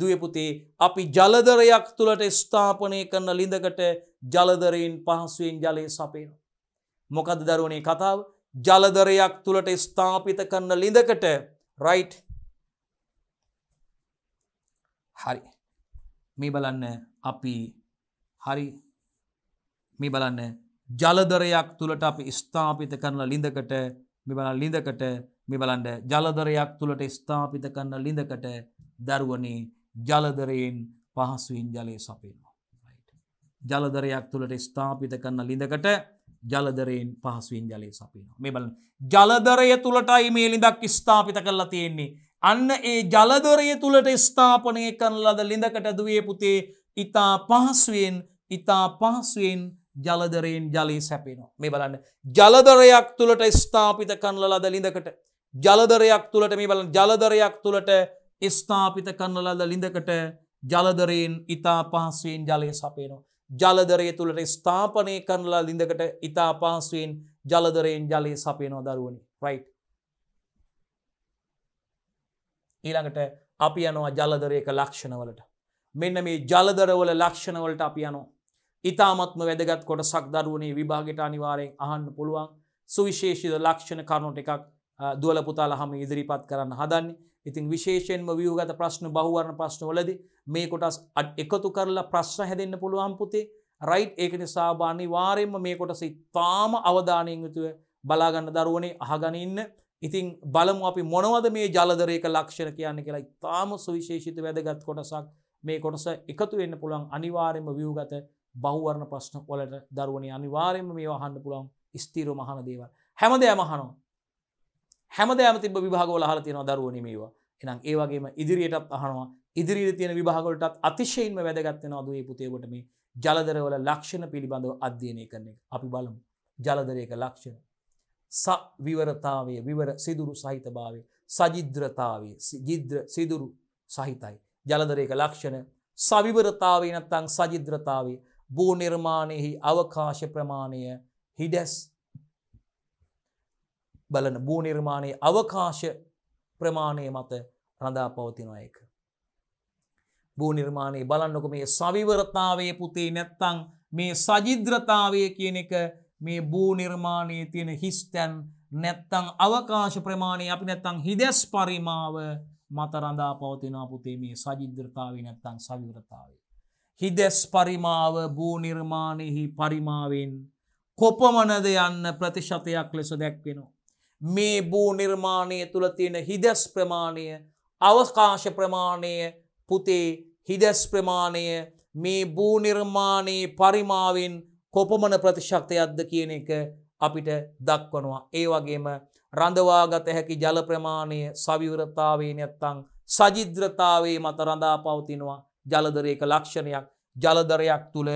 දුවේ පුතේ අපි ජලදරයක් තුලට ස්ථාපනය කරන ලිඳකට ජලදරයෙන් පහසුවෙන් ජලය සපේනවා. මොකද දරුවනේ කතාව ජලදරයක් තුළට ස්ථාපිත කරන ලිඳකට රයි් හරි මේ බලන්න අපි හරි මේ බලන්න ජලදරයක් තුළට අපි ස්ථාපිත කරන ලිඳකට මේ බලන්න ලිඳකට මේ බලන්න ජලදරයක් තුළට ස්ථාපිත කරන ලිඳකට දරුවනේ ජලදරයෙන් පහසුවෙන් ජලය සපේනවා ජලදරයක් තුළට ස්ථාපිත කරන ලිඳකට ජලදරයෙන් පහසුවෙන් ජලය සපේනවා මේ බලන්න ජලදරය තුළටයි මේ ලිඳක් ස්ථාපිත කරලා තියෙන්නේ අන්න ඒ ජලදරය තුළට ස්ථාපනය කරන ලද ලිඳකට දුවේ පුතේ ඉතා පහසුවෙන් ඉතා පහසුවෙන් ජලදරයෙන් ජලී සැපෙනවා මේ බලන්න ජලදරයක් තුළට ස්ථාපිත කරන ලද ලිඳකට ජලදරයක් තුළට මේ බලන්න ජලදරයක් තුළට ස්ථාපිත කරන ලද ලිඳකට ජලදරයෙන් ඉතා පහසුවෙන් ජලය සපේනවා ජලදරය තුළට ස්ථාපනය කරලා ලිඳකට ඉතා පාසුවෙන් ජලදරයෙන් ජලය සපයනෝ දරුවනි රයි්. ඊළඟට අපි යනවා ජලදරයක ලක්ෂණවලට. මෙන්න මේ ජලදරවල ලක්ෂණවලට අපි යනෝ. ඉතාමත්ම වැදගත් කොට සක් දරුවනේ විභාගට අනිවාරයෙන් අහන්න පුළුවන් සුවිශේෂිද ලක්ෂණ කරුණට එකක් දුවල පුතාලා හම ඉදිරිපත් කරන්න හදන්නේ ඉතින් විශේෂයෙන්ම වියූගත ප්‍රශ්න බහුවරණ ප්‍රශ්න වලද මේ කොටස් එකතු කරලා ප්‍රශ්න හැදන්න පුළුවන් පුතේ රයි් ඒක නිසාබානි වාරයෙන්ම මේ කොටස තාම අවධානයෙන් යුතුව බලාගන්න දරුවනේ අහගනඉන්න ඉතිං බලමු අපි මොනවද මේ ජලදරයක ලක්ෂණ කියන්න කියලා තාම සුවිශේෂිත වැදගත් කොටසක් මේ කොටස එකතු වෙන්න පුළන් අනිවාරෙන්ම වියූගත බහුවරණ ප්‍රශ්න කොලට දරුවනේ අනිවාරෙන්ම මේ වහන්න පුළන් ස්තීරු මහන දේවල් හැමදෑ මහනෝ හැමදෑම තිබ විභාගවල හලා තියෙනවා දරුව නිමීවා එනම් ඒ වගේම ඉදිරියටත් අහනවා ඉදිරියට තියෙන විභාගවලටත් අතිශයින්ම වැදගත් වෙනවා දුවේ පුතේකට මේ ජලදරවල ලක්ෂණ පිළිබඳව අධ්‍යයනය කරන එක අපි බලමු ජලදරයක ලක්ෂණ ස විවරතාවය විවර සිදුරු සහිතභාවය සජිද්‍රතාවය ජිද්‍ර සිදුරු සහිතයි ජලදරයක ලක්ෂණ සවිවරතාවේ නැත්තං සජිද්‍රතාවේ භූ නිර්මාණයෙහි අවකාශ ප්‍රමාණය හිඩැස් බලන භූ නිර්මාණයේ අවකාශ ප්‍රමාණය මත රඳා පවතිනවා ඒක. භූ නිර්මාණයේ බලන්නකො මේ සවිවරතාවයේ පුතේ නැත්තම් මේ සජිද්‍රතාවය කියන එක මේ භූ නිර්මාණයේ තියෙන හිස්තැන් නැත්තම් අවකාශ ප්‍රමාණය අපි නැත්තම් හිදැස් පරිමාව මත රඳා පවතිනවා පුතේ මේ සජිද්‍රතාවය නැත්තම් සවිවරතාවය. හිදැස් පරිමාව භූ නිර්මාණයෙහි පරිමාවෙන් කොපමණද යන්න ප්‍රතිශතයක් ලෙස දැක්වෙනවා. මේ භූ නිර්මාණය තුළ තියෙන හිදැස් ප්‍රමාණය අවකාශ ප්‍රමාණය පුතේ හිදැස් ප්‍රමාණය මේ භූ නිර්මාණයේ පරිමාවෙන් කොපමණ ප්‍රතිශක්තියක්ද කියන එක අපිට දක්වනවා. ඒ වගේම රඳවාගත හැකි ජල ප්‍රමාණය සවිවරතාවේ නැත්තං සජිද්‍රතාවේ මත රඳා පවතිනවා ජලදරයක ලක්ෂණයක් ජලදරයක් තුළ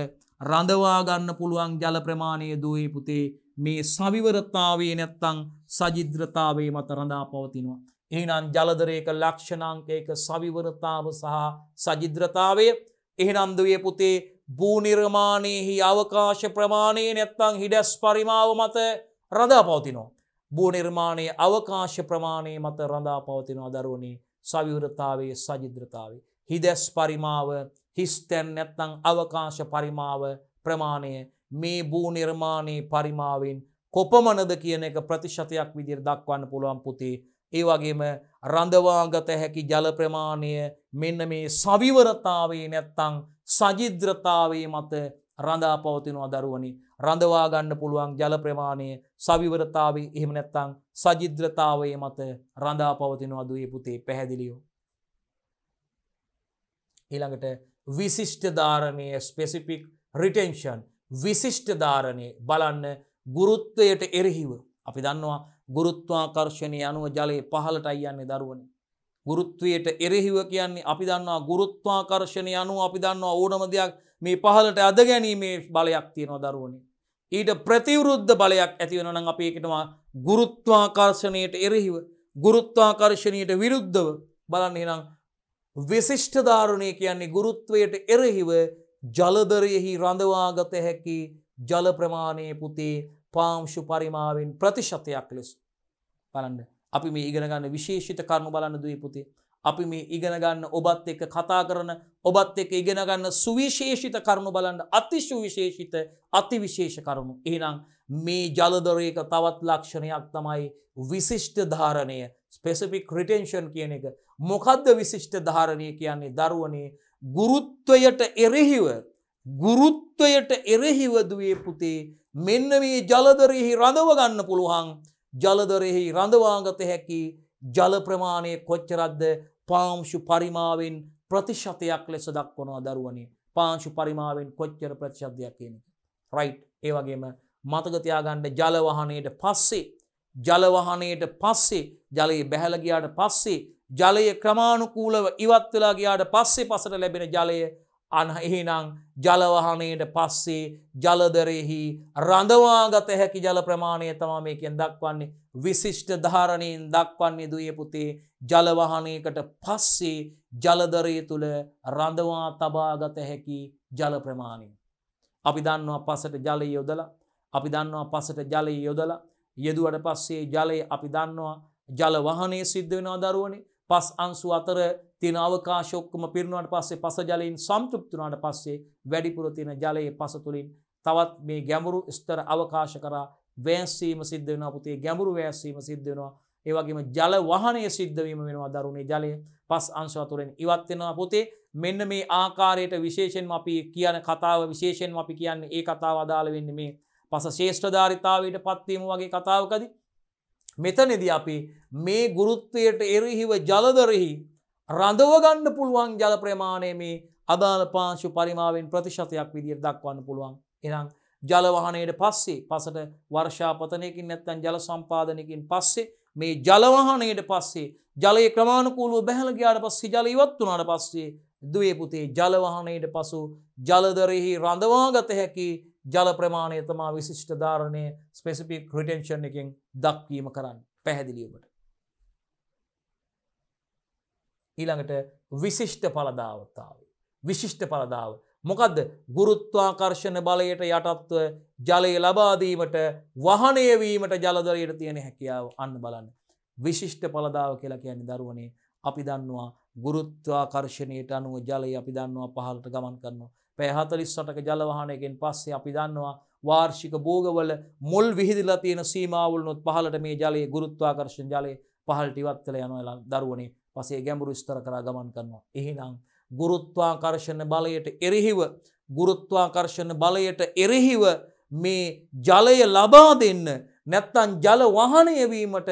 රඳවාගන්න පුළුවන් ජල ප්‍රමාණය දුවේ පුතේ මේ සවිවරතාවේ නැත්තං සජිද්‍රතාවේ මත රඳා පවතිනවා. එහිනම් ජලදරයක ලක්ෂණංකයක සවිවරතාව සහ සජිද්‍රතාවය එහිනන්දුවය පුතේ භූනිර්මාණයෙහි අවකාශ ප්‍රමාණය නැත්තං හිඩැස් පරිමාව මත රඳා පවතිනවා. භූනිර්මාණයේ අවකාශ ප්‍රමාණය මත රඳා පවතිනවා දරුවනේ සවිවරතාවේ සජිද්‍රතාවේ. හිදැස් පරිමාව හිස්තැන් නැත්තං අවකාශ පරිමාව ප්‍රමාණය මේ භූ නිර්මාණයේ පරිමාවෙන් කොපමණද කියන එක ප්‍රතිශතයක් විදිර දක්වන්න පුළුවන් පුතේ. ඒ වගේම රඳවාගත හැකි ජල ප්‍රමාණය මෙන්න මේ සවිවරතාවේ නැත්තං සජිද්‍රතාවේ මත රඳා පවතිනවා දරුවනි. රඳවා ගන්න පුළුවන් ජල ප්‍රමාණය සවිවරතාවේ එහෙම නැත්තං සජිද්‍රතාවේ මත රඳා පවතිනවා දුවේ පුතේ පැහැදිලියෝ. ඊළඟට විශිෂ්ට ධාරණය ස්පෙසිෆික් රිටෙන්ෂන් විශිෂ්ටධාරණය බලන්න ගුරුත්වයට එරෙහිව. අපි දන්නවා ගුරුත්වාකර්ශණය අනුව ජලයේ පහලටයි යන්නේ දරුවන. ගුරුත්වයට එරෙහිව කියන්නේ අපි දන්නවා ගුරුත්වාකර්ශණය අනුව අපි දන්නවා ඕනම දෙයක් මේ පහලට අද ගැනීමේ බලයක් තියෙනවා දරුවනේ. ඊට ප්‍රතිවරුද්ධ බලයක් ඇතිවෙනනම් අපේකෙනවා ගුරුත්වාකර්ශණයට එරෙහිව ගුරුත්වාකර්ශණයට විරුද්ධව බලන්න එනම් විශිෂ්ඨධාරණය කියන්නේ ගුරුත්වයට එරෙහිව ජලදරයෙහි රඳවාගත හැකි ජලප්‍රමාණය පුතේ පාංශු පරිමාවෙන් ප්‍රතිශතයක් ලෙස. බලන්න අපි මේ ඉගෙනගන්න විශේෂිත කරනු බලන්න දී පුතේ. අපි මේ ඉගෙනගන්න ඔබත් එක්ක කතා කරන ඔබත් එක්ක ඉගෙනගන්න සුවිශේෂිත කරුණු බලන්න අතිශු විශේෂිත අතිවිශේෂ කරුණු. එහෙනම් මේ ජලදොරයක තවත් ලක්ෂණයක් තමයි විශිෂ්ට ධාරණය ස්පෙසිෆික් රිටෙන්ෂන් කියන එක මොකද්ද විශිෂ්ට ධාරණය කියන්නේ දරුවනේ ගුරුත්වයට එරෙහිව ගුරුත්වයට එරෙහිව දුවේ පුතේ මෙන්න මේ ජලදරෙහි රඳව ගන්න පුළුවන් ජලදරෙහි රඳවාගත හැකි ජල ප්‍රමාණය කොච්චරද්ද පාංශු පරිමාවෙන් ප්‍රතිශතයක් ලෙස දක්වනවා දරුවනේ පාංශු පරිමාවෙන් කොච්චර ප්‍රතිශතයක් කියන එක. රයිට් ඒ වගේම මතක තියාගන්න ජල වහණයට පස්සේ ජල වහණයට පස්සේ ජලයේ බැහැලා ගියාට පස්සේ ජලය ක්‍රමාණුකූලව ඉවත් වෙලා ගියාට පස්සේ පසට ලැබෙන ජලය අන එහෙනම් ජලවහනයට පස්සේ ජලදරෙහි රඳවාගත හැකි ජල ප්‍රමාණය තමා මේකෙන් දක්වන්නේ විශිෂ්ට ධාරණයෙන් දක්වන්නේ දුය පුතේ ජලවහනයකට පස්සේ ජලදරය තුළ රඳවා තබාගත හැකි ජල ප්‍රමාණය. අපි දන්නවා පසට ජලය යොදලා අපි දන්නවා පසට ජලය යොදලා යෙදුවට පස්සේ ජලය අපි දන්නවා ජලවහනය සිද්ධ වෙනවා දරුවනේ පස් අංසු අතර තියෙන අවකාශ ඔක්කොම පිරුණාට පස්සේ පස ජලයෙන් සම්පූර්ණ වුණාට පස්සේ වැඩිපුර තියෙන ජලයේ පස තුලින් තවත් මේ ගැඹුරු ස්තර අවකාශ කරා වෑස්සීම සිද්ධ වෙනවා පුතේ ගැඹුරු වෑස්සීම සිද්ධ වෙනවා ඒ වගේම ජල වහනය සිද්ධ වීම වෙනවා දරුණේ ජලය පස් අංශ අතුරෙන් ඉවත් වෙනවා පුතේ මෙන්න මේ ආකාරයට විශේෂයෙන්ම අපි කියන කතාව විශේෂයෙන්ම අපි කියන්නේ ඒ කතාව අදාළ වෙන්නේ මේ පස ශේෂ්ඨධාරිතාවයට පත්වීම වගේ කතාවකදී මෙතනෙදි අපි මේ ගුරුත්වයට එරහිව ජලදරෙහි රඳවගන්න පුළුවන් ජල ප්‍රමාණය මේ අදාළ පාංශු පරිමාවෙන් ප්‍රතිශතයක් විදියට දක්වන්න පුළුවන්. එනම් ජලවහනයට පස්සේ පසට වර්ෂාපතනයකින් නැත්තන් ජල සම්පාදනයකින් පස්සේ මේ ජලවහනයට පස්සේ ජලය ක්‍රමාණකූලුව බැහලගයාට පස්සේ ජල ඉවත් වනාට පස්සේ දුවේ පුතේ ජලවහනයට පසු ජලදරෙහි රඳවාගත හැකි ජල ප්‍රමාණය තමා විශිෂ්ට ධාරණය ස්පෙසිපික් ක්‍රටෙන්ෂන් එකින් දක්වීම කරන්න පැහැදිලියඔබට. ඊළඟට විශිෂ්ට පලදාවත්තාව. විශිෂ්ට පලදාව. මොකදද ගුරුත්වාකර්ශණ බලයට යටත්ව ජලය ලබාදීමට වහනයවීමට ජලදරයට තියෙන හැකියාව අන්න බලන්න. විශිෂ්ට පලදාව කියලා කියන්නේ දරුවනේ අපි දන්නවා ගුරුත්වාකර්ශණයට අනුව ජලය අපි දන්නවා පහලට ගමන් කරනවා. පැහතලිස්සටක ජලවහනයගෙන් පස්සේ අපි දන්නවා වාර්ෂික භෝගවල මුල් විහිදිලා තියෙන සීමාවුලනොත් පහලට මේ ජලයේ ගුරුත්වාකර්ශණ ජලය පහලට ඉවත් කළ යනවා දරුවනේ පසේ ගැඹුරු විස්තර කරා ගමන් කරනවා. එහෙනම් ගුරුත්වාකර්ශණ බලයට එරෙහිව ගුරුත්වාකර්ශණ බලයට එරෙහිව මේ ජලය ලබා දෙන්න නැත්තන් ජල වහනය වීමට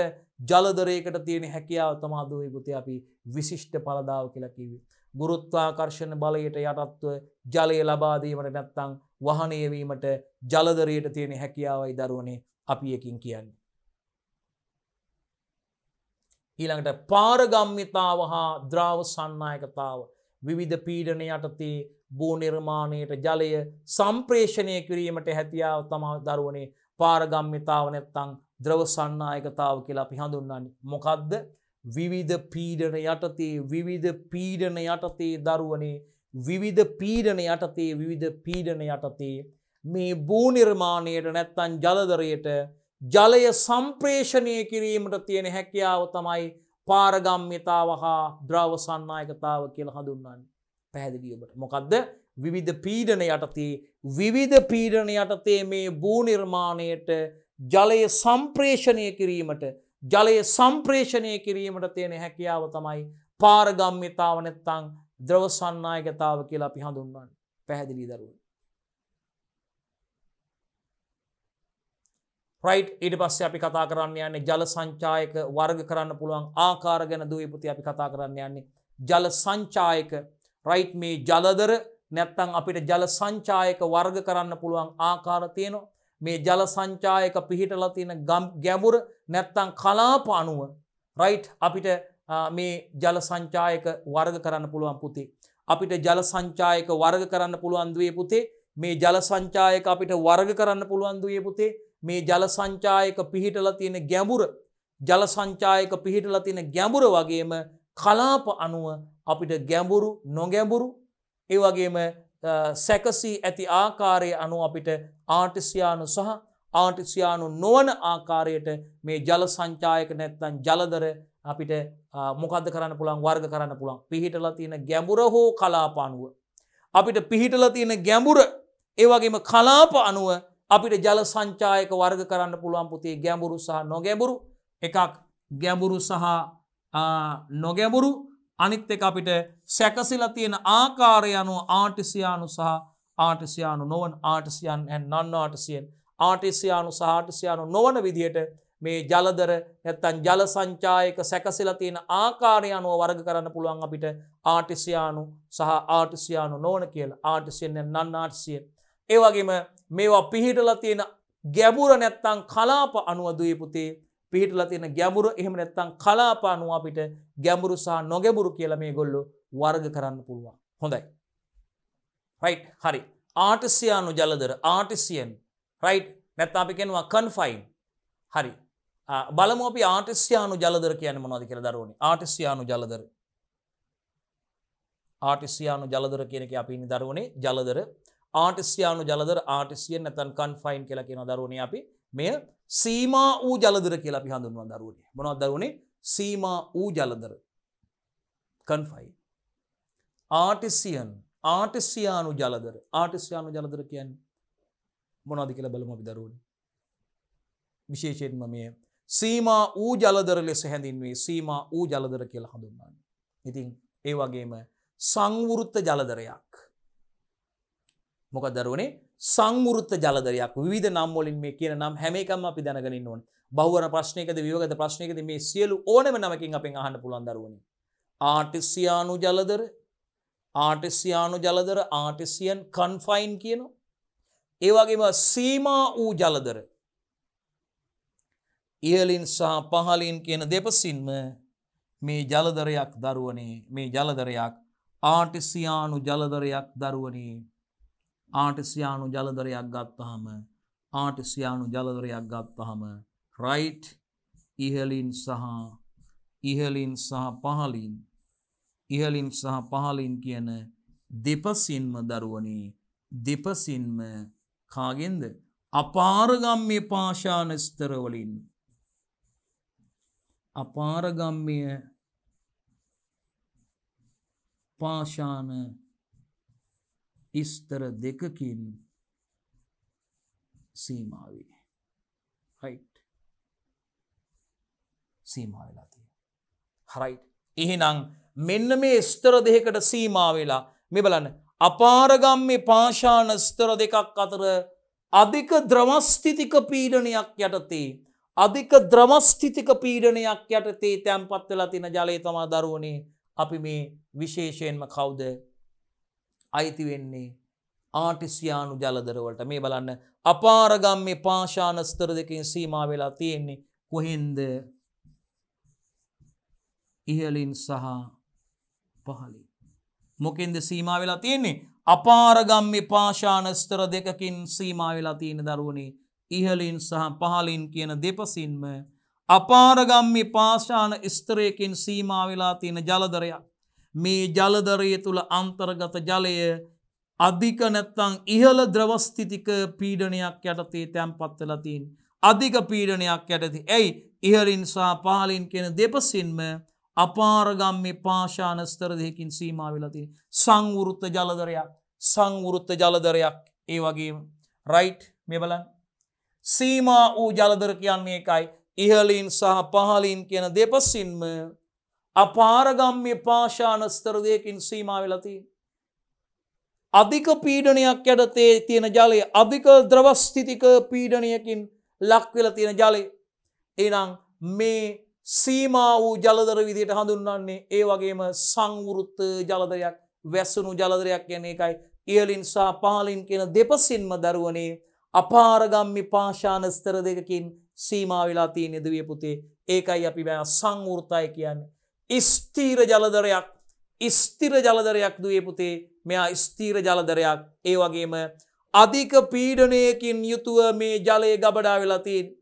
ජලදරයකට තියෙන හැකියාව තමාදුවේ ගුති අපි විශිෂ්ට පලදාව කියලා කිවේ. ගුරුත්වාකර්ෂණ බලයට යටත්ව ජලය ලබාදීමට නැත්තං වහනයවීමට ජලදරයට තියෙන හැකියාවයි දරුවනේ අපි එකින් කියන්න. ඊළඟට පාරගම්මිතාව හා ද්‍රාව සන්නායකතාව විවිධ පීඩන යටතේ භූනිර්මාණයට ජලය සම්ප්‍රේෂණය කිරීමට හැතියාව තමා දරුවනේ පාරගම්මිතාව නැත්තං ද්‍රව සන්නායකතාව කියලා අපි හඳුන්නන්නේ මොකක්ද විවිධ පීඩන යටතේ විවිධ පීඩන යටතේ දරුවනේ විවිධ පීඩන යටතේ විවිධ පීඩන යටතේ මේ භූනිර්මාණයට නැත්තන් ජලදරයට ජලය සම්ප්‍රේෂණය කිරීමට තියෙන හැකියාව තමයි පාරගම්්‍යතාව හා ද්‍රව සන්නායකතාව කියල හඳුන්නන්න පැහැදිලියබට මොකක්ද විවිධ පීඩන යටතේ විවිධ පීඩන යටතේ මේ භූනිර්මාණයට ජලය සම්ප්‍රේෂණය කිරීමට ජලය සම්ප්‍රේෂණය කිරීමට තියෙන හැකියාව තමයි පාරගම්මිතාව නැත්තං ද්‍රව සන්නායකතාව කියලා අපි හඳුන්වන් පැහැදිලි දරුව. රයිට් ඉඩ පස්ස අපි කතා කරන්න යන්නේ ජල සංචායක වර්ග කරන්න පුළුවන් ආකාර ගැන දූපති අපි කතා කරන්න යන්නේ ජල සංචායක රයිට් මේ ජලදර නැත්තං අපිට ජල සංචායක වර්ග කරන්න පුළුවන් ආකාර තියෙනවා මේ ජල සංචායක පිහිටලා තියෙන ගැඹුර නැත්තං කලාප අනුව රයිට් අපිට මේ ජල සංචායක වර්ග කරන්න පුළුවන් පුතේ. අපිට ජල සංචායක වර්ග කරන්න පුළුවන් දුවේ පුතේ මේ ජල සංචායක අපිට වර්ග කරන්න පුළුවන් දුවේ පුතේ මේ ජල සංචායක පිහිටලා තියෙන ගැඹුර ජල සංචායක පිහිටලා තියෙන ගැඹුර වගේම කලාප අනුව අපිට ගැඹුරු නොගැඹුරු ඒ වගේම සැකසී ඇති ආකාරය අනුව අපිට ආටිසියානු සහ ආටිසියානු නොවන ආකාරයට මේ ජල සංචායක නැත්තන් ජලදර අපිට මොකද කරන්න පුළන් වර්ග කරන්න පුළන් පිහිටලා තියෙන ගැඹුර හෝ කලාපානුව. අපිට පිහිටල තියෙන ගැඹුර ඒවගේම කලාප අනුව අපිට ජල සංචායක වර්ග කරන්න පුළුවන් පුතේ ගැඹුරු සහ නොගැඹුරු එකක් ගැඹුරු සහ නොගැඹුරු අනිත් එක අපිට සැකසිලා තියෙන ආකාරය අනුව ආටිසියානු සහ ආටිසියානු නොවන් ආටිසියන් ඇන් නන්න ආටිසියෙන් ආටිසියානු සහටිසියානු නොවන විදියට මේ ජලදර නැත්තන් ජල සංචායක සැකසිල තියෙන ආකාරය අනුව වර්ග කරන්න පුළුවන් අපිට ආටිසියානු සහ ආටිසියානු නොවන කියල ආටිසියෙන් නන්න ආටිසියෙන්. ඒවගේම මේවා පිහිටල තියෙන ගැබුර නැත්තං කලාප අනුවදීපුතේ පිහිටලා තියෙන ගැඹුරු එහෙම නැත්නම් කලාපානුව අපිට ගැඹුරු සහ නොගැඹුරු කියලා මේගොල්ලෝ වර්ග කරන්න පුළුවන්. හොඳයි. right හරි. ආටිසියානු ජලදර ආටිසියන් right නැත්නම් අපි කියනවා confine. හරි. බලමු අපි ආටිසියානු ජලදර කියන්නේ මොනවද කියලා දරුවනේ. ආටිසියානු ජලදර. ආටිසියානු ජලදර කියන එක අපි ඉන්නේ දරුවනේ ජලදර. ආටිසියානු ජලදර ආටිසියන් නැත්නම් confine කියලා කියන දරුවනේ අපි. මෙය සීමා වූ ජලදර කියලා අපි හඳුන්වන් දරුවනේ මොනවත් දරුවනේ සීමා වූ ජලදර කන්ෆයි ආටිසියන් ආටිසියානු ජලදර ආටිසියානු ජලදර කියන් මොනද කියලා බලම අපි දරුවන විශේෂයෙන්ම මෙය සීමා වූ ජලදර ලෙස හැඳින්වේ සීමා වූ ජලදර කියලා හඳුන්වන්න ඉතින් ඒ වගේම සංවෘත්ත ජලදරයක් මොකදරුවනේ සංවෘත්ත ජලදරයක් විධ නම්මොලින් මේ කියන නම් හැමකම අපි දැනගෙනින් ඕන බහවර ප්‍රශ්නයකද විවගත ප්‍රශ්නයකද මේ සියලු ඕනම නමකින් අපෙන් අහන්න පුළුවන් දරුවනි. ආටිස්යානු ජලදර ආටිස්යානු ජලදර ආටිසියන් කන්ෆයින් කියනවා. ඒවගේම සීමා වූ ජලදර ඉහලින් සහ පහලින් කියන දෙපසින්ම මේ ජලදරයක් දරුවනේ මේ ජලදරයක් ආටිසියානු ජලදරයක් දරුවනේ ආටිසියානු ජලදරයක් ගත්තහම ආටිසියානු ජලදරයක් ගත්තහම රයිට් ඉහලින් සහ ඉහලින් සහ පහලින් ඉහලින් සහ පහලින් කියන දෙපසින්ම දරුවනේ දෙපසින්ම කාගෙන්ද අපාරගම්ය පාශානස්තරවලින් අපාරගම්ය පාශාන ඉස්තර දෙකකින් සීමාවේ හයිට් සීමාවෙලාතිය හරයිට් එහෙනම් මෙන්න මේ ස්තර දෙකට සීමාවෙලා මෙ බලන්න අපාරගම්ම පාශාන ස්තර දෙකක් අතර අධික ද්‍රවස්ථිතික පීඩනයක් යටතේ අධික ද්‍රවස්ථිතික පීඩනයක් යටතේ තැන්පත්වෙලා තින ජලය තමා දරුවනේ අපි මේ විශේෂයෙන්ම කවුද අයිති වෙන්නේ ආටිසියානු ජලදරවලට මේ බලන්න අපාරගම්ම පාශානස්තර දෙකින් සීමා වෙලා තියෙන්නේ කොහෙන්ද ඉහලින් සහ පහලි. මොකෙන්ද සීමා වෙලා තියෙන්නේ අපාරගම්ම පාශානස්තර දෙකකින් සීමා වෙලා තියෙන දරුවනේ ඉහලින් සහ පහලින් කියන දෙපසින්ම අපාරගම්මි පාශාන ස්ත්‍රයකින් සීමා වෙලා තියෙන ජලදරයක්. මේ ජලදරය තුළ අන්තර්ගත ජලය අධික නැත්තං ඉහළ ද්‍රවස්තිතික පීඩනයක් යටතේ තැම් පත්වලතින්. අධික පීඩනයක් යටති ඇයි ඉහලින්සා පාලින් කෙන දෙපසින්ම අපාරගම්මි පාශානස්තරදයකින් සීමාවිලති. සංවෘත්ත ජලදරයක් සංවෘත්ත ජලදරයක් ඒ වගේ රයිට් මෙබලන්. සීමා වූ ජලදර කියන්නේ එකයි ඉහලින් සහ පහලින් කියන දෙපසින්ම අපාරගම්්‍ය පාශානස්තරදයකින් සීමා වෙලතිී. අධික පීඩනයක් යටතේ තියෙන ජලය අධික ද්‍රවස්ථිතික පීඩනයකින් ලක්වෙල තියෙන ජලය. එනම් මේ සීමා වූ ජලදර විදියට හඳුන්වන්නේ ඒ වගේම සංවෘත්ත ජලදරයක් වැස්සුණු ජලදරයක් ගැන එකයි ඉයලින් සහ පාලින් කියන දෙපසින්ම දරුවනේ අපාරගම්මි පාශානස්තර දෙකකින් සීමාවෙලා තිය නිදවිය පුතේ ඒකයි අපි බෑ සංවෘතයි කියන්නේ ස්තීර ජලදරයක් ස්තිර ජලදරයක් දුවේ පුතේ මෙයා ස්තීර ජලදරයක් ඒ වගේම අධික පීඩනයකින් යුතුව මේ ජලය ගබඩා වෙලතින්.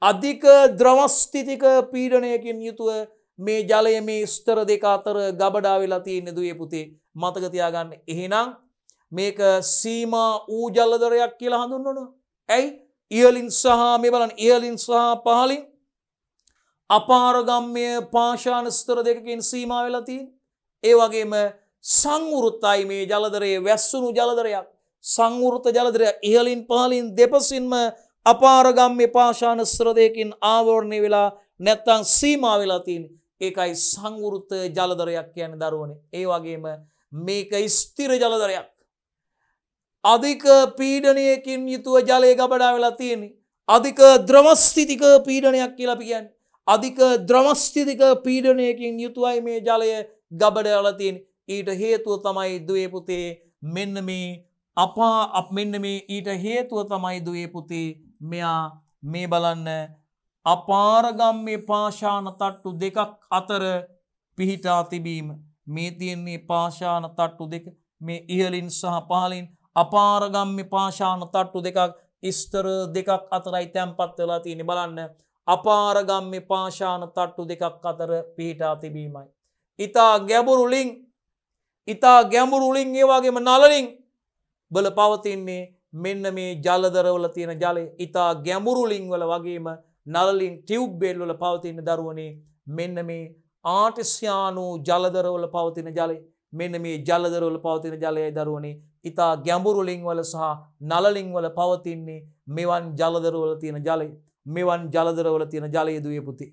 අධික ද්‍රවස්තිතික පීඩනයකින් යුතුව මේ ජලය මේ ස්තර දෙක අතර ගබඩා වෙලතින්න දුවේ පුතේ මතකතියාගන්න එහෙනම් මේක සීමා වූ ජලදරයක් කියලා හඳුන්නනු. ඇයි ඉහලින් සහ මේ බලන් ඉහලින් සහ පහලින් අපාරගම්ය පාශානස්තර දෙකකින් සීමා වෙලතින් ඒ වගේම සංවෘත්තයි මේ ජලදරයේ වැස්සුණු ජලදරයක් සංවෘත ජලදරය ඉහලින් පහලින් දෙපසින්ම අපාරගම්ය පාශානස්ත්‍ර දෙයකින් ආවරණය වෙලා නැත්තං සීමා වෙලාතින් ඒකයි සංවෘත ජලදරයක් කියන දරුවනේ ඒ වගේම මේක ස්තිර ජලදරයක් අධික පීඩනයකින් යුතුව ජලය ගබඩා වෙලා තියෙන අධික ද්‍රවස්ථිතික පීඩනයක් කියලා අපි කියන්නේ අධික ද්‍රමස්්ටිතික පීඩනයකින් යුතුවයි මේ ජලය ගබඩ අලතින් ඊට හේතුව තමයි දවේපුතේ මෙන්න මේ අපා අප මෙන්න මේ ඊට හේතුව තමයි දවේපුතේ මෙයා මේ බලන්න අපාරගම්මේ පාශාන තට්ටු දෙකක් අතර පිහිටා තිබීම මේ තියෙන්නේ පාශාන තට්ටු දෙක මේ ඉහලින් සහ පහලින් අපාරගම්මි පාශාන තට්ටු දෙකක් ඉස්තර දෙකක් අතරයි තැන්පත් වෙලා තියෙන බලන්න අපාරගම්මි පාශාන තට්ටු දෙකක් අතර පිහිටා තිබීමයි. ඉතා ගැඹුරුලින් ඉතා ගැඹුරුලින් ඒවාගේම නලලින් බල පවතින්නේ මෙන්න මේ ජලදරවල තියෙන ජලය ඉතා ගැඹුරුලින් වල වගේම නලලින් ටිව්බෙල්වල පවතින්න දරුවනේ මෙන්න මේ ආටිස්යානූ ජලදරවල පවතින ජලය මෙන්න මේ ජලදරවල පවතින ජලයයි දරුවනේ ඉතා ගැඹුරුලින් වල සහ නලලින් වල පවතින්නේ මෙවන් ජලදරවල තියෙන ජලයි. මෙවන් ජලදරවල තියෙන ජලයදුය පුති.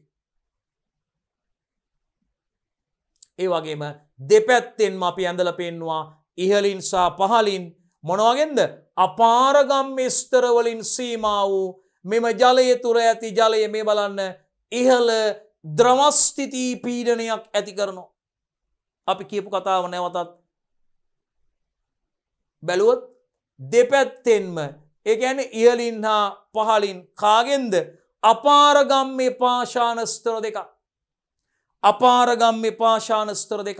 ඒ වගේම දෙපැත්තෙන්ම අපි ඇඳල පෙන්වා ඉහලින් සහ පහලින් මොනවාගෙන්ද අපාරගම් ස්තරවලින් සීමා වූ මෙම ජලය තුර ඇති ජලය මේ බලන්න ඉහල ද්‍රවස්ථිතී පීඩනයක් ඇති කරනවා. අපි කියපු කතාව නැවතත් බැලුවොත් දෙපැත්තෙන්ම ඒඇන ඉහලින් හා පහලින් කාගෙන්ද අපාරගම් මේ පාශානස්තර දෙක අපාරගම් මේ පාශානස්තර දෙක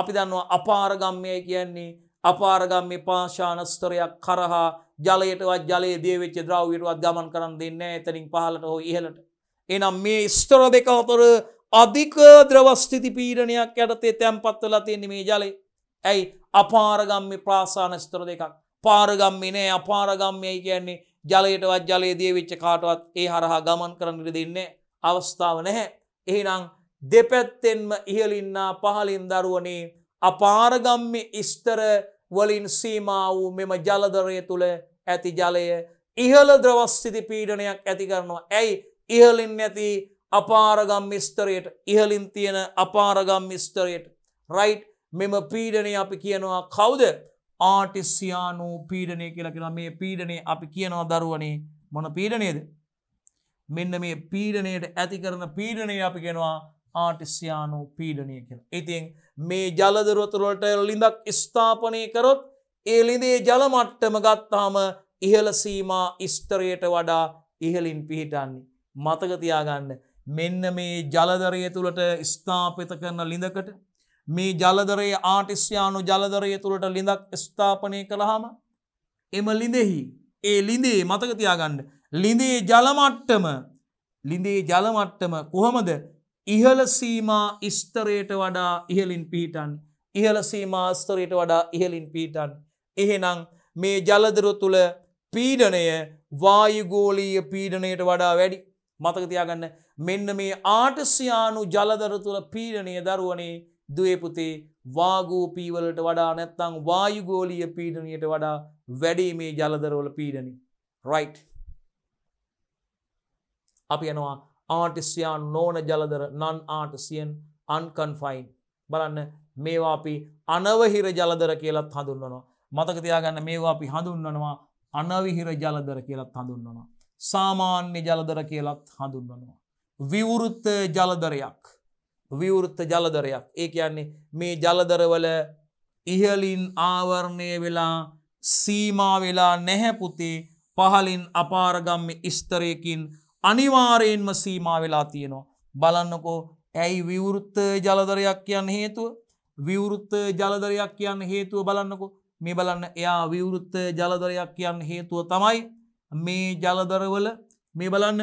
අපි දන්නවා අපාරගම්යයි කියන්නේ අපාරගම් මේ පාශානස්තරයක් කරහා ජලයටවත් ජලයේ දේවෙච්ච ද්‍රව්යටවත් ගමන් කරන්න දෙන්න එතනින් පහලට හෝ ඉහලට එනම් මේ ස්තර දෙක අතර අධික ද්‍රවස්ථිති පීරණයක් යටතේ තැන්පත්වලා තියෙන්නේ මේ ජලය ඇයි අපාරගම්ම ප්‍රාසාන ස්තර දෙකක් පාරගම්මිනේ අපාරගම්යයි කියන්නේ ජලයටවත් ජලය දියවිච්ච කාටවත් ඒ හරහා ගමන් කරන්නට දෙන්නේ අවස්ථාව නැහැ. එහිනම් දෙපැත්තෙන්ම ඉහලින්නා පහලින් දරුවනේ අපාරගම්මි ඉස්තර වලින් සීමා වූ මෙම ජලදරය තුළ ඇති ජලය ඉහළ ද්‍රවස්ථිති පීඩනයක් ඇති කරනවා. ඇයි ඉහලින් නැති අපාරගම් මිස්තරයට ඉහලින් තියෙන අපාරගම් මිස්තරයට රයිට් මෙම පීඩනය අපි කියනවා කවුද ආටිස්යානූ පීඩනය කියලා කියලා මේ පීඩනේ අපි කියනවා දරුවනේ මොන පීඩනේද මෙන්න මේ පීඩනයට ඇති කරන පීඩනය අපි කෙනවා ආටිස්යානූ පීඩනය කියලා. ඉතින් මේ ජලදරුවතුරොට ලිඳක් ස්ථාපනය කරොත් ඒ ලිඳේ ජලමට්ටම ගත්තාම ඉහළ සීමා ඉස්තරයට වඩා ඉහලින් පිහිටන්නේ. මතකතියාගන්න මෙන්න මේ ජලදරය තුළට ස්ථාපිත කරන ලිඳකට මේ ජලදරයේ ආටිස්්‍යයානු ජලදරය තුළට ලිඳක් ස්ථාපනය කළහම එම ලිඳෙහි ඒ ලිඳේ මතකතියාගණ්ඩ ලිඳේ ජලමට්ටම ලිඳේ ජලමට්ටම කොහොමද ඉහල සීමා ඉස්තරයට වඩා ඉහලින් පිහිටන් ඉහල සීමාස්තරයට වඩා ඉහලින් පිහිටන් එහෙනම් මේ ජලදර තුළ පීඩනය වායුගෝලීය පීඩනයට වඩා වැඩි මතකතියාගන්න මෙන්න මේ ආටසියානු ජලදර තුළ පීඩනය දරුවනේ දුවේ පුතේ වාගෝපීවලට වඩා නැත්තං වායුගෝලීය පීඩනයට වඩා වැඩේ මේ ජලදරවල පීඩනි රයි් අපි යනවා ආටිස්යන් නෝන ජලදර නන් ආටසියන් අන්කන්ෆයින් බලන්න මේවා අපි අනවහිර ජලදර කියලත් හඳුන්වනවා මතකතියාගන්න මේවා අපි හඳුන්වනවා අනවිහිර ජලදර කියලත් හඳුන්වනවා සාමාන්‍ය ජලදර කියලත් හඳුන්වනවා විවෘත්ත ජලදරයක් විවෘත්ත ජලදරයක් ඒ කියන්නේ මේ ජලදරවල ඉහලින් ආවරණය වෙලා සීමා වෙලා නැහැපුතේ පහලින් අපාරගම්ම ස්තරයකින් අනිවාරයෙන්ම සීමා වෙලා තියෙනවා. බලන්නකෝ ඇයි විවෘත්ත ජලදරයක් කියන්න හේතුව විවෘත්ත ජලදරයක් කියන්න හේතුව බලන්නකෝ මේ බලන්න එයා විවෘත්ත ජලදරයක් කියන්න හේතුව තමයි මේ ජලදරවල මේ බලන්න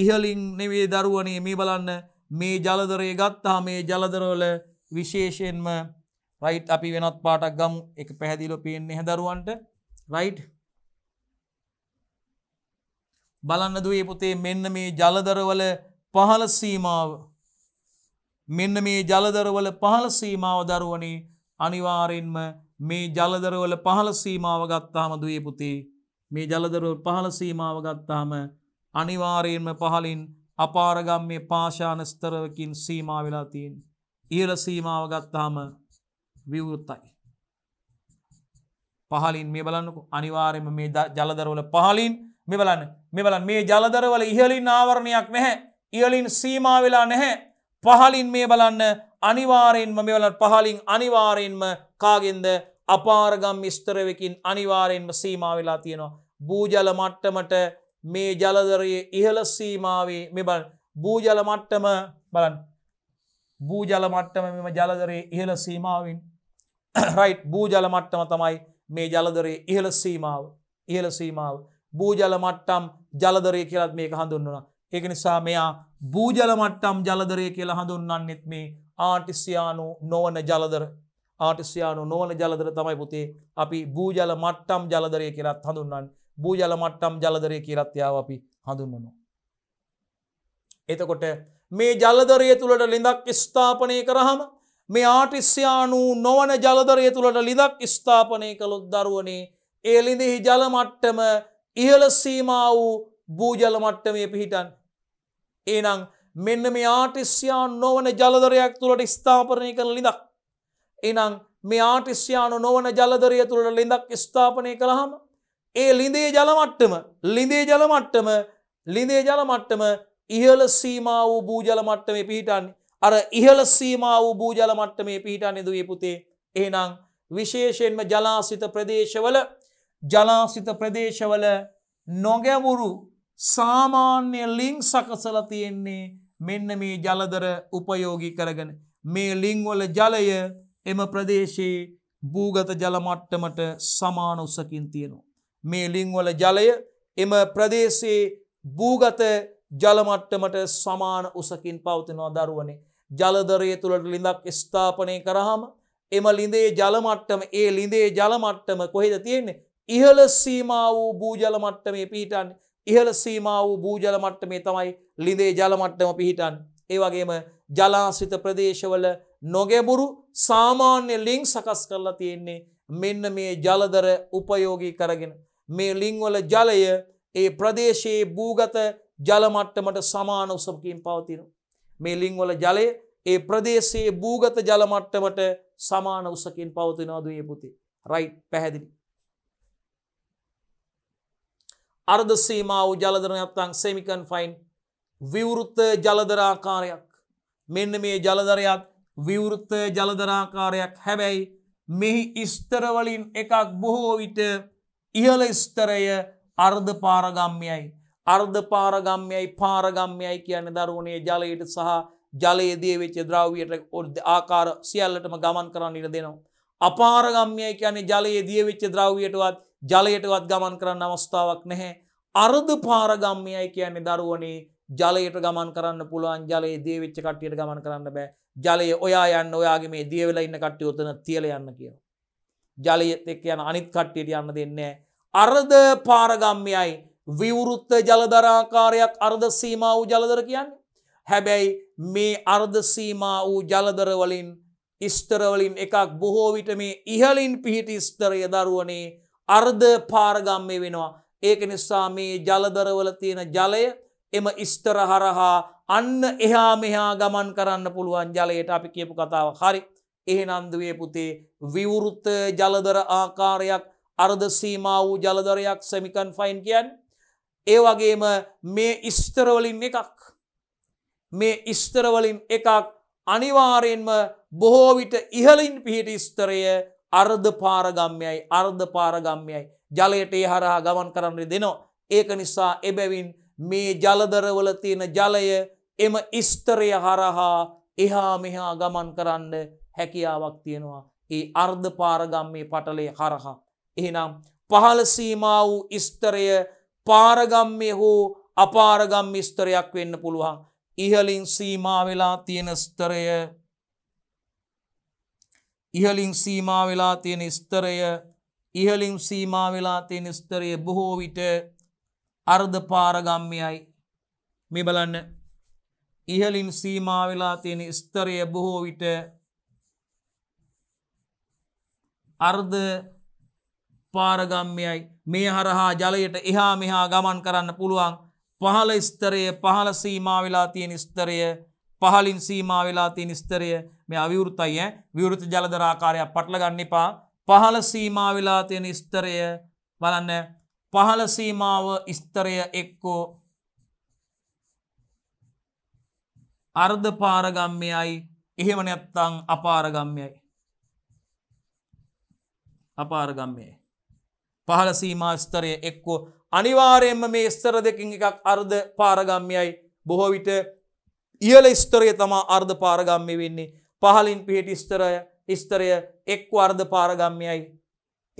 ඉහලින් නෙවේ දරුවනේ මේ බලන්න මේ ජලදරය ගත්තා මේ ජලදරවල විශේෂයෙන්ම රයිට් අපි වෙනත් පාටක් ගම් එක පැහැදිලෝ පේන්නේ හැදරුවන්ට රයිට් බලන්න දුවේ පුතේ මෙන්න මේ ජලදරවල පහළ සීමාව මෙන්න මේ ජලදරවල පහළ සීමාව දරුවනේ අනිවාරෙන්ම මේ ජලදරවල පහළ සීමාව ගත්තාම දුවේ පුතේ මේ ජලදරවල පහළ සීමාව ගත්තාම අනිවාරයෙන්ම පහලින් අපාරගම් මේ පාශානස්තරවකින් සීමා වෙලා තියෙන් ඉහල සීමාව ගත්තාම විවෘත්තයි. පහලින් මේ බලන්නකු අනිවාරයම මේ ජලදරවල පහලින් මෙ බලන්න මෙ බලන් මේ ජලදරවල ඉහලින් ආවරණයක් නැහැ ඉහලින් සීමා වෙලා නැහැ පහලින් මේ බලන්න අනිවාරයෙන්ම මෙවලට පහලින් අනිවාරයෙන්ම කාගෙන්ද අපාරගම් විස්තරවකින් අනිවාරයෙන්ම සීමා වෙලා තියෙනවා. බූජල මට්ටමට මේ ජලදරයේ ඉහළ සීමාවේ මෙබල් බූජල මට්ටම බලන් බූජල මට්ටම මෙම ජලදරයේ ඉහළ සීමාවෙන් රයිට් බූජල මට්ටම තමයි මේ ජලදරයේ ඉහළ සීමාව ඉහළ සීමාව බූජල මට්ටම් ජලදරය කියලත් මේක හඳුන්වන ඒක නිසා මෙයා බූජල මට්ටම් ජලදරය කියලා හඳුන්නන්නෙත් මේ ආටිසියානු නොවන ජලදර ආටිසියානු නොවන ජලදර තමයි පුතේ අපි බූජල මට්ටම් ජලදරය කියලත් හඳුන්නන්නේ භූජල මට්ටම් ජලදරය කියරත්යාව අපි හඳුන්වනු. එතකොට මේ ජලදරය තුළට ලිඳක් ස්ථාපනය කරහම මේ ආටිස්්‍යයානු නොවන ජලදරය තුළට ලිදක් ස්ථාපනය කළොත් දරුවනේ ඒ ලිඳෙහි ජලමට්ටම ඉහල සීම වූ භූජලමට්ටමය පිහිටන්. ඒනං මෙන්න මේ ආටිස්්‍යයාන් නොවන ජලදරයක් තුළට ස්ථාපනය කළ ලිඳක්. එනං මේ ආටිස්්‍යයානු නොවන ජලදරය තුළට ලිඳක් ස්ථාපනය කළහම ඒ ලිඳේ ජලමට්ටම ලිඳේ ජලමට්ටම ලිඳේ ජලමට්ටම ඉහල සීමා වූ භූජලමට්ටමේ පිහිටන්නේ අර ඉහල සීමා වූ භූජලමට්ටමේ පිහිටන්නේ දුවේ පුතේ එහෙනම් විශේෂයෙන්ම ජලාසිත ප්‍රදේශවල ජලාසිත ප්‍රදේශවල නොගැවුරු සාමාන්‍ය ලිං සකසල තියෙන්නේ මෙන්න මේ ජලදර උපයෝගී කරගෙන මේ ලිංවල ජලය එම ප්‍රදේශයේ භූගත ජලමට්ටමට සමාන උසකින් තියෙනවා. මේ ලිංවල ජලය එම ප්‍රදේශයේ භූගත ජලමට්ටමට සමාන උසකින් පවතිනවා දරුවනේ. ජලදරය තුළට ලිඳක් ස්ථාපනය කරහම එම ලිඳේ ජලමට්ටම ඒ ලිඳේ ජලමට්ටම කොහෙද තියෙන්නේ ඉහළ සීමා වූ භූජලමට්ටමේ පිහිටන් ඉහළ සීමා වූ භූජලමට්ටමේ තමයි ලිඳේ ජලමට්ටම පිහිටන් ඒවගේම ජලාසිත ප්‍රදේශවල නොගැබුරු සාමාන්‍ය ලිං සකස් කරලා තියෙන්නේ මෙන්න මේ ජලදර උපයෝගී කරගෙන මේ ලිංවල ජලය ඒ ප්‍රදේශයේ භූගත ජලමට්ටමට සමාන උසමකින් පවතින. මේ ලිංවල ජලය ඒ ප්‍රදේශයේ භූගත ජලමට්ටමට සමාන උසකින් පවතිනවාද ඒ පුති රයි් පැහැදිලි. අර්ධ සීමාව ජලදරනයක්තන් සෙමිකන් ෆයින් විවෘත්ත ජලදරාකාරයක් මෙන්න මේ ජලදරයක් විවෘත්ත ජලදරාකාරයක් හැබැයි මෙහි ඉස්තරවලින් එකක් බොහෝ විට ඉහල ස්තරය අර්ධ පාරගම්යයි. අර්ධ පාරගම්යයි පාරගම්යයි කියන දරුවනේ ජලයට සහ ජලයේදේ වෙච්ච ද්‍රව්යට ඔද ආකාර සියල්ලටම ගමන් කරන්න ඉට දෙනවා. අපාරගම්යයි කියන්නේ ජලයේ දිය වෙච්ච ද්‍රව්යටවත් ජලයටවත් ගමන් කරන්න අවස්ථාවක් නැහැ. අර්ධ පාරගම්යයි කියන්නේ දරුවනේ ජලයට ගමන් කරන්න පුළුවන් ජලයේ දේවෙච්ච කට්ටියට ගමන් කරන්න බෑ ජලය ඔයා යන්න ඔයාගේ මේ දියවෙලා ඉන්න කට්ටිය ඔතන තියල යන්න කියලා. ජලයත් එක්ක යන අනිත් කට්ටියට යන්න දෙන්නේ. අර්ධ පාරගම්යයි විවෘත්ත ජලදරාකාරයක් අර්ධ සීමා වූ ජලදර කියන්න. හැබැයි මේ අර්ධ සීමා වූ ජලදරවලින් ඉස්තරවලින් එකක් බොහෝ විට මේ ඉහලින් පිහිටි ස්තරය දරුවනේ අර්ධ පාරගම්මය වෙනවා. ඒක නිසා මේ ජලදරවල තියෙන ජලය එම ඉස්තර හරහා අන්න එහා මෙහා ගමන් කරන්න පුළුවන් ජලයට අපි කියපු කතාව හරි. එහෙනන්දුවේ පුතේ විවෘත්ත ජලදර ආකාරයක් අර්ධ සීමා වූ ජලදරයක් සැමිකන් ෆයින් කියන් ඒ වගේම මේ ඉස්තරවලින් එකක් මේ ඉස්තරවලින් එකක් අනිවාරයෙන්ම බොහෝ විට ඉහලින් පිහිට ස්තරය අර්ධ පාරගම්යයි අර්ධ පාරගම්යයි ජලයට ඒ හරහා ගමන් කරන්න දෙනවා ඒක නිසා එබැවින් මේ ජලදරවල තියෙන ජලය එම ඉස්තරය හරහා එහා මෙහා ගමන් කරන්න හැකියාවක් තියෙනවා ඒ අර්ධපාරගම්මේ පටලය හරහා. එහෙනම් පහළ සීමා වූ ඉස්තරය පාරගම්මය හෝ අපාරගම් ස්තරයක් වෙන්න පුළුවන්. ඉහලින් සීමා වෙලා තියෙන ස්තරය ඉහලින් සීමා වෙලා තියෙන ස්තරය ඉහලින් සීමා වෙලා තියෙන ස්තරය බොහෝ විට අර්ධපාරගම්මයයි මේ බලන්න ඉහලින් සීමා වෙලා තියෙන ස්තරය බොහෝ විට අර්ධ පාරගම්යයි මේ හරහා ජලයට එහා මෙහා ගමන් කරන්න පුළුවන් පහල ස්තරය පහල සීමාවෙලා තියෙන ස්තරය පහලින් සීමාවෙලා තියෙන ස්තරය මේ අවිවෘතයි විවෘත ජලදරාකාරයක් පටලගන්න එපා පහල සීමාවෙලා තියෙන ස්තරය බලන්න පහල සීමාව ස්තරය එක්කෝ අර්ධ පාරගම්යයි එහෙම නැත්තං අපාරගම්යයි අපාරගම්මේ. පහළ සීමාස්තරය එක්කෝ අනිවාරයෙන්ම මේ ස්තර දෙකින් එකක් අර්ධ පාරගම්යයි බොහෝ විට ඉහල ස්තරය තමා අර්ධ පාරගම්මය වෙන්නේ පහලින් පිහිට ස්තරය ස්තරය එක් අර්ධ පාරගම්යයි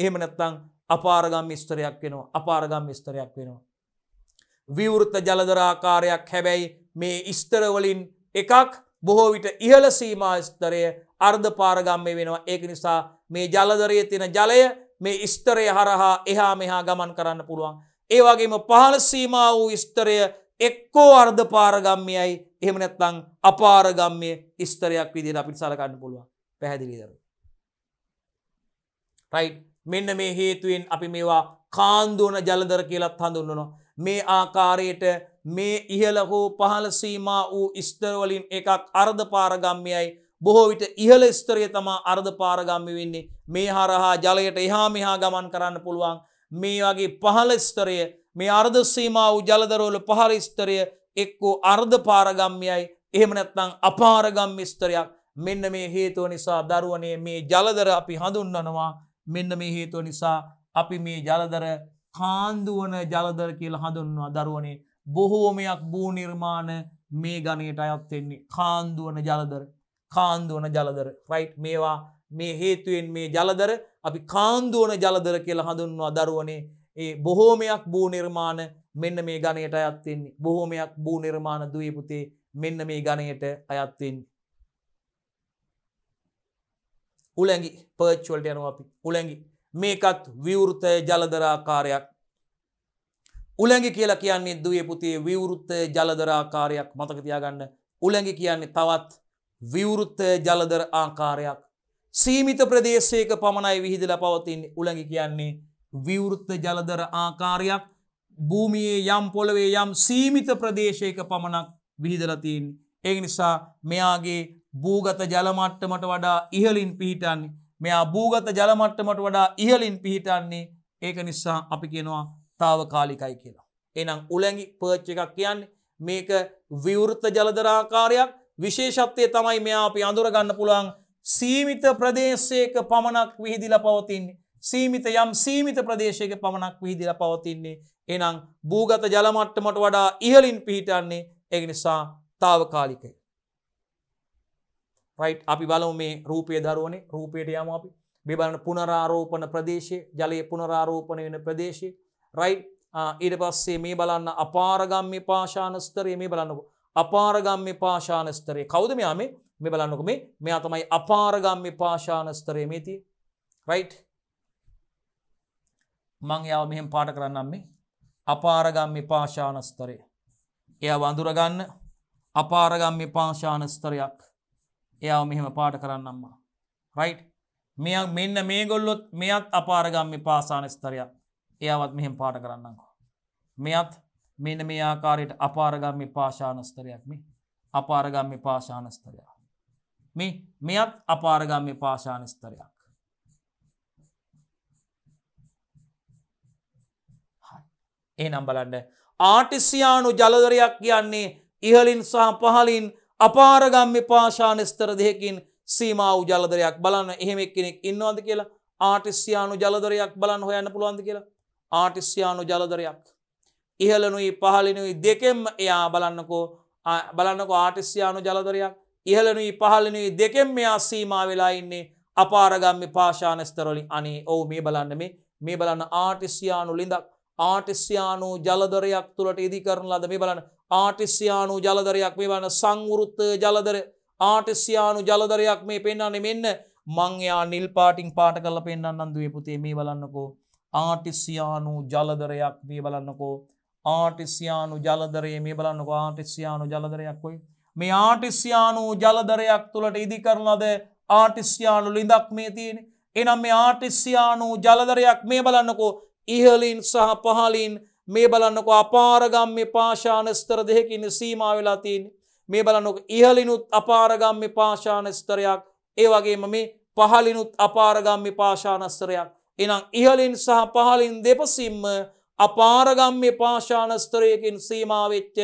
එහෙම නැත්තං අපාරගම් ස්තරයක් වෙනවා අපාරගම් ස්තරයක් වෙනවා. විවෘත ජලදරාකාරයක් හැබැයි මේ ඉස්තරවලින් එකක් බොහෝ විට ඉහල සීමා ස්තරය අර්ධ පාරගම්ය වෙනවා ඒක නිසා මේ ජලදරයේ තියෙන ජලය මේ ස්තරය හරහා එහා මෙහා ගමන් කරන්න පුළුවන්. ඒවගේම පහළ සීමා වූ ස්තරය එක්කෝ අර්ධ පාරගම්මියයි එහෙම නැත්තං අපාරගම්ය ස්තරයක් විදිට අපිට සලකන්න පුළුවන් පැහැදිලිදර. රයි් මෙන්න මේ හේතුවෙන් අපි මේවා කාන්දුවන ජලදර කියලත් හඳුන්නනවා. මේ ආකාරයට මේ ඉහල හෝ පහල සීමා වූ ස්තරවලින් එකක් අර්ධ පාරගම්යයි බොහෝ විට ඉහළ ස්තරය තමා අර්ධ පාරගම්මි වෙන්නේ මේ හරහා ජලයට එහා මෙහා ගමන් කරන්න පුළුවන් මේ වගේ පහළ ස්තරය මේ අර්ධ සීමාව ජලදරවල පහළ ස්තරය එක්කෝ අර්ධ පාරගම්යයි එහෙම නැත්නම් අපාරගම්මි ස්තරයක් මෙන්න මේ හේතුව නිසා දරුවනේ මේ ජලදර අපි හඳුන්වනවා මෙන්න මේ හේතුව නිසා අපි මේ ජලදර කාන්දුවන ජලදර කියලා හඳුන්වා දරුවනේ බොහෝමයක් භූනිර්මාණ මේ ගණයට අයත්වෙෙන්නේ කාන්දුවන ජලදර කාන්දුවන ජලදර රයිට් මේවා මේ හේතුවෙන් මේ ජලදර අපි කාන්දුවන ජලදර කියලා හඳුන්වා දරුවනේ ඒ බොහෝමයක් භූ නිර්මාණ මෙන්න මේ ගණයට අයත්වෙන්නේ බොහෝමයක් භූ නිර්මාණ දවපුතේ මෙන්න මේ ගණයට අයත්වෙන්නේ. උලැඟි පර්ච්වල්ට යනු අපි උලැඟි මේකත් විවෘතය ජලදරාකාරයක් උලැඟි කියලා කියන්නේ දවපුතේ විවෘත්තය ජලදරාකාරයක් මතකතියාගන්න උලැඟි කියන්නේ තවත් විවෘත්ත ජලදර ආකාරයක් සීමිත ප්‍රදේශයක පමණයි විහිදල පවතින් උළඟි කියන්නේ විවෘත්ත ජලදර ආකාරයක් භූමියේ යම් පොළවේ යම් සීමිත ප්‍රදේශයක පමණක් විහිදලතින් ඒ නිසා මෙයාගේ භූගත ජලමට්ටමට වඩා ඉහලින් පිහිටන්නේ මෙයා භූගත ජලමට්ටමට වඩා ඉහලින් පිහිටන්නේ ඒක නිසා අපි කියනවා තාවකාලිකයි කියලා. එනම් උළැඟි පර්ච් එකක් කියන්නේ මේක විවෘත ජලදරාකාරයක් විශේෂත්වය තමයි මෙයා අපි අඳුරගන්න පුළුවන් සීමිත ප්‍රදේශයක පමණක් විහිදිල පවතින්නේ. සීමිත යම් සීමිත ප්‍රදේශයක පමණක් විහිදිල පවතින්නේ. එනම් භූගත ජලමට්ටමට වඩා ඉහලින් පිහිටන්නේ එගනිසා තාවකාලිකයි. රයිට් අපි බලව මේ රූපය දරුවනේ රූපයට යම අපි බිබලන පුනරාරෝපන ප්‍රදේශය ජලය පුනරාරෝපන වෙන ප්‍රදේශය රයි් ඊට පස්සේ මේ බලන්න අපාරගම්ම පාශානස්තරය මේ බලන්නකෝ අපාරගම්මි පාශානස්තරය කෞද මෙයා මේ මේ බලන්නක මේ මෙයා තමයි අපාරගම්මි පාශානස්තරය මේති රයි් මං යාව මෙහෙම පාට කරන්නම් මේ අපාරගම්මි පාශානස්තරය එය වඳුරගන්න අපාරගම්මි පාශානස්තරයක් එයාව මෙහෙම පාට කරන්නම්මා රයි් මෙ මෙන්න මේ ගොල්ලොත් මෙයත් අපාරගම්මි පාසානස්තරයක් එයාවත් මෙහෙම පාට කරන්නකෝ මෙයත් මෙන මේ ආකාරයට අපාරගම්මි පාශානස්තරයක් මේ අපාරගම්මි පාශානස්තරයක් මේ මෙයත් අපාරගම්මි පාශානස්තරයක් ඒ නම්බලන්න ආටිසියානු ජලදරයක් කියන්නේ ඉහලින් සහ පහලින් අපාරගම්මි පාශානස්තර දෙයකින් සීමාව ජලදරයක් බලන්න එහෙම කෙනෙක් ඉන්නවාද කියලා ආටිස්යානු ජලදරයක් බලන්න හොයන්න පුළුවන්ද කියලා ආටිස්යානු ජලදරයක් ඉහලනුයි පහලිනුයි දෙකෙන්ම එයා බලන්නකෝ බලන්නක ආටිස්්‍යයානු ජලදරයක් ඉහලනුයි පහලනුයි දෙකෙන් මෙයා සීමා වෙලා ඉන්නේ අපාරගම්ම පාශානස්තරලින් අනේ ඔවු මේ බලන්න මේ මේ බලන්න ආටිස්්‍යයානු ලිඳක් ආටිස්්‍යයානු ජලදරයක් තුළට ඉදි කරන ලද මේ බලන්න ආටිස්්‍යයානු ජලදරයක් මේ වන්න සංවෘත්ත ජලදර ආටිස්්‍යයානු ජලදරයක් මේ පෙන්න්නන්නේ මෙන්න මංයා නිල් පාටිං පාට කල පෙන්න්න අන්දුවේ පුතේ මේ බලන්නකෝ ආටිස්්‍යයානු ජලදරයක් මේ බලන්නකෝ ආටිස්යානු ජලදරයේ මේ බලන්න ආටිස්යානු ජලදරයක් කොයි මේ ආටිස්යානු ජලදරයක් තුළට ඉදි කරලද ආටිස්යානු ලිඳක් මේ තියෙන එනම් මේ ආටිස්යානු ජලදරයක් මේ බලන්නකෝ ඉහලින් සහ පහලින් මේ බලන්නකෝ අපාරගම්ම පාශානස්තර දෙහකින්න සීමා වෙලාතින් මේ බලන්නක ඉහලිනුත් අපාරගම්ම පාශානස්තරයක් ඒ වගේම මේ පහලිනුත් අපාරගම්ම පාශානස්තරයක් එනම් ඉහලින් සහ පහලින් දෙපසිම්ම අපාරගම්ය පාශානස්තරයකින් සීමාවෙච්ච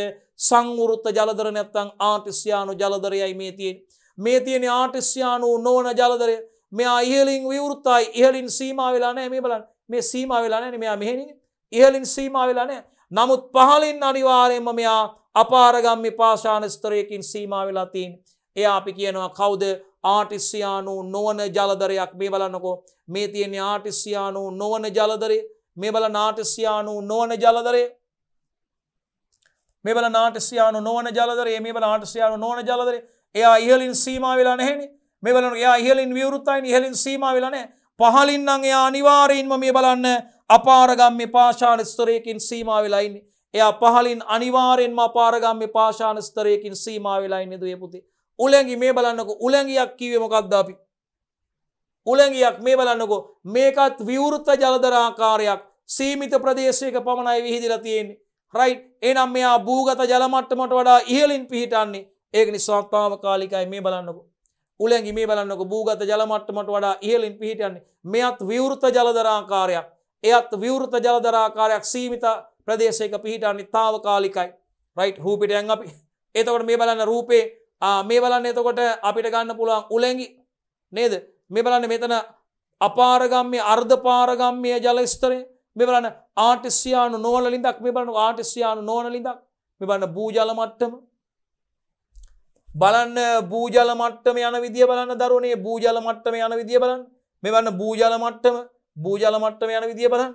සංවෘත්ත ජලදර නැත්තං ආටිස්යානු ජලදරයයි මේ තියෙන්. මේ තියෙන ආටිස්යානු නෝන ජලදරය මෙයා ඉහලින් විවෘත්තයි ඉහලින් සීමාවෙලානෑ මේ බලන් මේ සීමාවෙලානෑ මෙයා මෙහෙනි ඉහලින් සීමාවෙලානෑ නමුත් පහලින් අනිවාරයෙන්ම මෙයා අපාරගම්මි පාශානස්තරයකින් සීමාවෙලාතින්. එයා අපි කියනවා කවුද ආටිස්යානු නොවන ජලදරයක් මේ බලන්නකෝ මේ තියෙන ආටිස්යානු නොවන ජලදරේ මේ බල නාටස්යානු නොවන ජලදරය මේ බල නාටස්යානු නොවන ජලදරේ මේ බල නාටස්යානු නොවන ජලදරේ එයා ඉහලින් සීම වෙලා නැහෙනි මේ බලන එයා ඉහලින් විවෘත්තයින් ඉහලින් සීම වෙලා නැහැ පහලින් නම් එයා අනිවාර්යෙන්ම මේ බලන්න අපාරගම්ම පාෂාණ ස්තරයකින් සීම වෙලා ඉන්නේ එයා පහලින් අනිවාර්යෙන්ම අපාරගම්ම පාෂාණ ස්තරයකින් සීම වෙලා ඉන්නේ දුවේ පුතේ උලැඟි මේ බලන්නකො උලැඟියක් කිව්වේ මොකක්ද අපි උළඟියක් මේ බලන්නකෝ මේකත් විවෘත ජලදරාකාරයක් සීමිත ප්‍රදේශයක පමණයි විහිදිලා තියෙන්නේ. රයිට් එනම් මෙයා භූගත ජලමට්ටමට වඩා ඉහලින් පිහිටන්නේ ඒක නිසා තාවකාලිකයි මේ බලන්නකෝ. උළඟි මේ බලන්නකෝ භූගත ජලමට්ටමට වඩා ඉහලින් පිහිටන්නේ. මෙයත් විවෘත ජලදරාකාරයක්. එයත් විවෘත ජලදරාකාරයක් සීමිත ප්‍රදේශයක පිහිටන්නේ තාවකාලිකයි. රයිට් රූපිටයන් අපි එතකොට මේ බලන්න රූපේ මේ බලන්න එතකොට අපිට ගන්න පුළුවන් උළඟි නේද මේ බලන්න මෙතන අපාරගම්ය අර්ධපාරගම්ය ජලස්තරය මෙවලන ආටිස්යානු නෝනලින්දක් මේ බලන ආටිස්යානු නෝනලින්දක් මේ බලන්න බූජලමට්ටම බලන්න බූජලමට්ටම යන විදිිය බලන්න දරුණේ බූජලමට්ටම යන විදිිය බලන්න මෙවන්න බූජලමට්ටම බූජලමට්ටම යන විදිිය බලන්න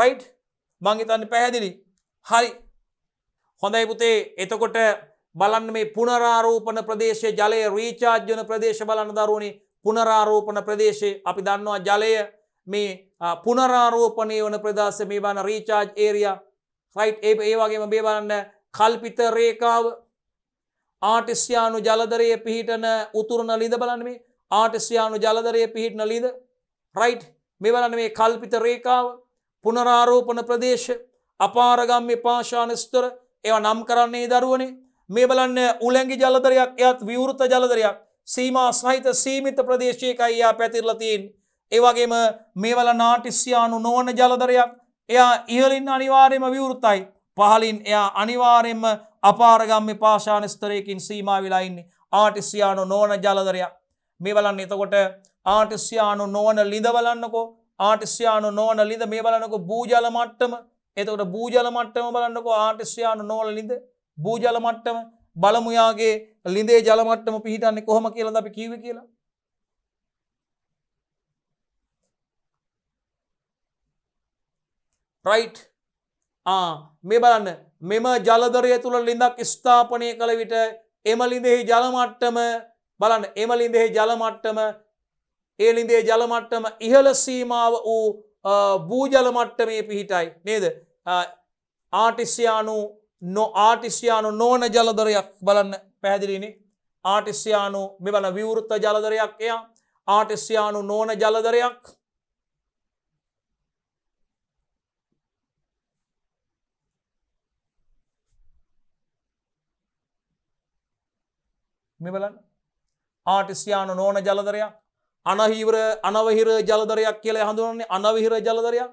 රයිට් මංගේතන්න පැහැදිලි හරි හොඳයි පුතේ එතකොට බලන්න මේ පුනරාරෝපන ප්‍රදේශය ජලය රීචාජ්‍යන ප්‍රදේශ බලන්න දරුණේ පුනරාරෝපන ප්‍රදේශයේ අපි දන්නවා ජලය මේ පුනරාරෝපනය වන ප්‍රදේශ මේ බාන රීචාර්ජ් ඒරියා රයිට් ඒ ඒ වගේම මේ බලන්න කල්පිත රේඛාව ආටිස්යානු ජලධරයේ පිහිටන උතුරන ලිද බලන්න මේ ආටිස්යානු ජලධරයේ පිහිටන ලිද රයිට් මේ බලන්න මේ කල්පිත රේඛාව පුනරාරෝපන ප්‍රදේශ අපාරගම්ම පාශාන ස්තර ඒවා නම් කරන්නේ දරුවනේ මේ බලන්න උලැංගි ජලදරයක් එයත් විවෘත ජලදරයක් සීමා සහිත සීමිත ප්‍රදේශයකයියා පැතිරලතින් ඒවගේම මේවල නාටිස්යානු නොවන ජලදරයක් එයා ඉහලින් අනිවාරයම විවෘතයි පහලින් එයා අනිවාරයෙන්ම අපාරගම්ම පාශානස්තරයකින් සීමා විලයින්නේ ආටිස්යානු නෝන ජලදරයක් මේවලන්න එතකොට ආටිස්යානු නෝන ලිඳවලන්නකෝ ආටිස්යානු නෝන ලිඳ මේ බලනක බූජලමට්ටම එතකට බූජලමට්ටම බලන්නකෝ ආටිස්යානු නෝල ලිඳ බූජලමට්ටම බලමුයාගේ ලිඳේ ජලමට්ටම පිහිටන්නේ කොහොම කියලද අපි කිව කියලා. රයිට් මේ බලන්න මෙම ජලදරය තුළ ලිඳක් ස්ථාපනය කළ විට එම ලිඳෙහි ජලමට්ටම බලන්න එම ලිඳෙහි ජලමට්ටම ඒ ලිඳේ ජලමට්ටම ඉහළ සීමාව වූ භූජලමට්ටමේ පිහිටයි නේද ආටිස්යානු නො ආටිස්යානු නෝන ජලදරයක් බලන්න පැහැදිලිනි ආටිස්යානු මෙබල විවෘත්ත ජලදරයක් එයා ආටිස්යානු නෝන ජලදරයක් මෙබලන් ආටිස්යානු නෝන ජලදරයක් අනහිවර අනවහිර ජලදරයක් කියල හඳුනන්නේ අනවිහිර ජලදරයක්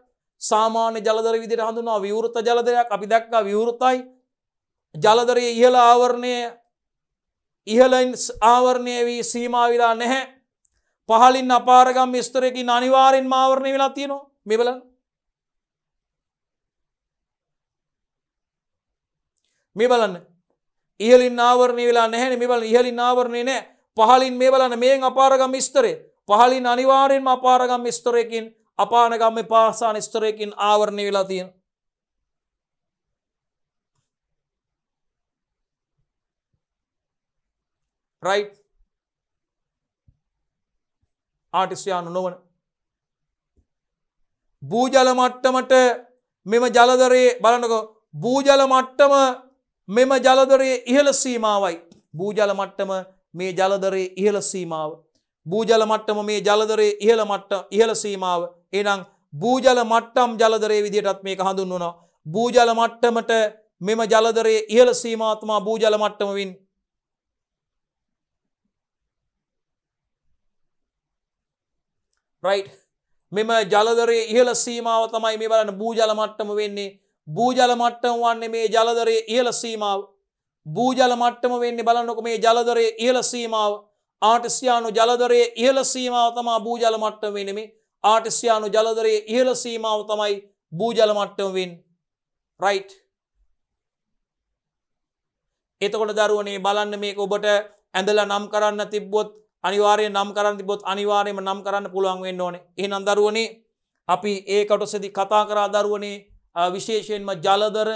සාමාන්‍ය ජලදර විදිර හඳුනා විවෘත ජලදරයක් අපි දැක්කා විවෘතයි ජලදරය ඉහළ ආවරණය ඉහලයින් ආවරණය වී සීමවිලා නැහැ පහලින් අපාරගම් ස්තරයකින් අනිවාරෙන් මාවරණය වෙලා තියෙනවා මෙබල මේ බලන්න ඉහලින් ආවරණය වෙලා නැහැ මෙබල ඉහලින් ආවරණය නෑ පහලින් මේ බලන්න මේ අපාරගම් ස්තරේ පහලින් අනිවාරෙන්ම අපාරගම් ස්තරයකින් අපානගම්ම පාසා ස්තරයකින් ආවරණය වෙලා තියෙනවා රයි් ආටිස්යානු නොවන භූජල මට්ටමට මෙම ජලදරේ බලනක භූජල මට්ටම මෙම ජලදරේ ඉහළ සීමාවයි භූජල මට්ටම මේ ජලදරේ ඉහළ සීමාව භූජල මට්ටම මේ ජලදරේ ඉහළ මට්ට ඉහළ සීමාව එනම් භූජල මට්ටම් ජලදරේ විදිටත් මේක හඳුන් වුණා භූජල මට්ටමට මෙම ජලදරේ ඉහළ සීමාත්මා භූජල මට්ටමවින් රයි් මෙම ජලදරේ ඉහල සීමාව තමයි මේ බලන්න බූජල මට්ටම වෙන්නේ බූජල මට්ටම වන්නේ මේ ජලදරේ ඉහල සීමාව බූජල මට්ටම වෙන්නේ බලන්නක මේ ජලදරේ ඉහල සීමාව ආටිස්යානු ජලදරේ ඉහල සීමාව තමා බූජල මට්ටම වෙනමේ ආටිස්යානු ජලදරේ ඉහල සීමාව තමයි බූජල මට්ටම වෙන් රයි් එතකොට දරුවනේ බලන්න මේක ඔබට ඇඳල නම් කරන්න තිබ්බොත් අනිවාරය නම් කරන්න තිබොත් අනිවාරයම නම් කරන්න පුළුවන් වෙන්න ඕන එහ අදරුවනේ අපි ඒ කටුසෙදි කතා කරා දරුවනේ විශේෂයෙන්ම ජලදර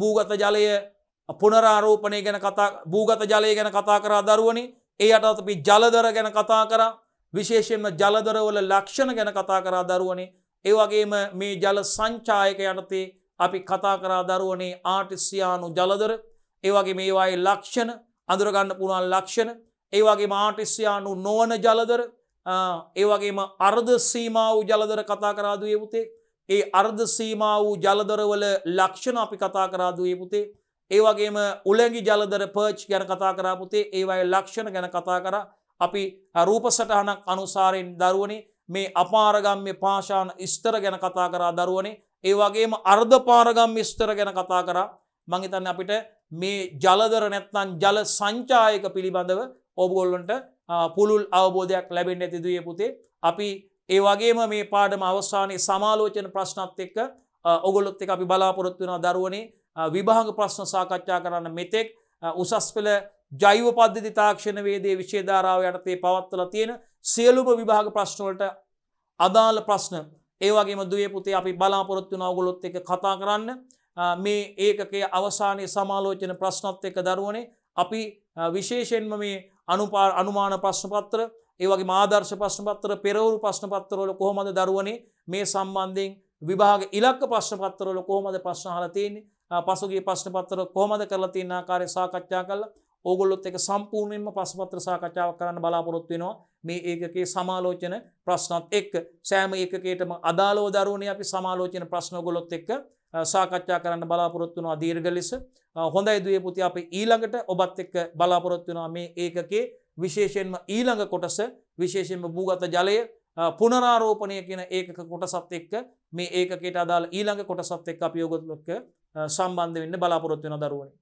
භූගත ජලය පුනරාරෝපනය ගැන කතා භූගත ජලය ගැන කතා කරා දරුවනි ඒ අටත් අපි ජලදර ගැන කතා කර විශේෂයෙන්ම ජලදරවල ලක්ෂණ ගැන කතා කරා දරුවනේ ඒවගේම මේ ජල සංචායක යටතේ අපි කතා කරා දරුවනේ ආටිස්යානු ජලදර ඒවගේ මේවායේ ලක්ෂණ අඳුරගන්න පුළුවන් ලක්ෂණ ඒවගේ මාටිස්්‍යයානු නොවන ජලදර ඒවගේම අර්ධ සීමා වූ ජලදර කතා කරාදුය පුතේ ඒ අර්ධ සීමා වූ ජලදරවල ලක්ෂණ අපි කතා කරාදුය පුතේ ඒවගේම උලැගි ජලදර පර්ච් ගැන කතා කරාපුතේ ඒවයි ලක්ෂණ ගැන කතා කර අපි රූප සටහනක් අනුසාරයෙන් දරුවනේ මේ අපාරගම්ය පාශාන ස්තර ගැන කතා කරා දරුවනේ ඒවගේම අර්ධ පාරගම් ස්තර ගැන කතා කරා මංහිතන්න අපිට මේ ජලදර නැත්නන් ජල සංචායක පිළිබඳව ඔබගොල්ලොන්ට පුළුල් අවබෝධයක් ලැබෙන් ඇති දිය පුතේ අපි ඒ වගේම මේ පාඩම අවස්සානයේ සමාලෝචන ප්‍රශ්නත් එක්ක ඔගොලොත් එක අපි බලාපොරොත්තු වෙන දරුවනේ විභාග ප්‍රශ්න සාකච්ඡා කරන්න මෙතෙක් උසස් පෙළ ජෛව පද්ධති තාක්ෂණ වේදේ විශේධාරාව යටතේ පවත්වල තියෙන සියලුම විභාග ප්‍රශ්නවලට අදාළ ප්‍රශ්න ඒවගේම දුවේ පුතේ අපි බලාපොරොත්තු නවගොලොත් එක කතා කරන්න මේ ඒකගේ අවසානය සමාලෝචන ප්‍රශ්නත් එක දරුවනේ අපි විශේෂෙන්ම මේ අනුපා අනුමාන ප්‍රශ්නපත්‍ර ඒවගේ මාදර්ශ ප්‍රශ්නපත්‍ර පෙරවරු ප්‍රශ්නපත්තරවල කොහොමද දරුවනේ මේ සම්බන්ධයෙන් විභාග ඉලක්ක ප්‍රශ්නපත්තරවල කොහොමද ප්‍රශ්නහලතියන්නේ පසුගේ ප්‍රශ්නපත්තර කොහොමද කරලතින්න ආකාරය සාකච්ඡා කල්ලා ඕගොල්ලොත් එක සම්පූර්ණයෙන්ම පස්පත්‍ර සාකච්ඡාවක් කරන්න බලාපොරොත්තු වෙනවා මේ ඒකගේ සමාලෝචන ප්‍රශ්නත් එක් සෑම ඒකටම අදාලෝ දරුවනේ අපි සමාලෝචන ප්‍රශ්නගොලොත් එක්ක සාකච්ඡා කරන්න බලාපොරොත්තුනවා දීර්ග ලෙස හොඳයි දේ පුති අප ඊළඟට ඔබත් එක්ක බලාපොරොත්තුනා මේ ඒකගේ විශේෂයෙන්ම ඊළඟ කොටස විශේෂෙන්ම භූගත ජලය පුනරාරෝපණය කියන ඒකක කොටසත් එක්ක මේ ඒකට අදාල ඊළඟ කොටසත් එක් අපියෝගොත්ලොක්ක සම්බන්ධ වෙන්න බලාපොරොත්වෙන දරුවනේ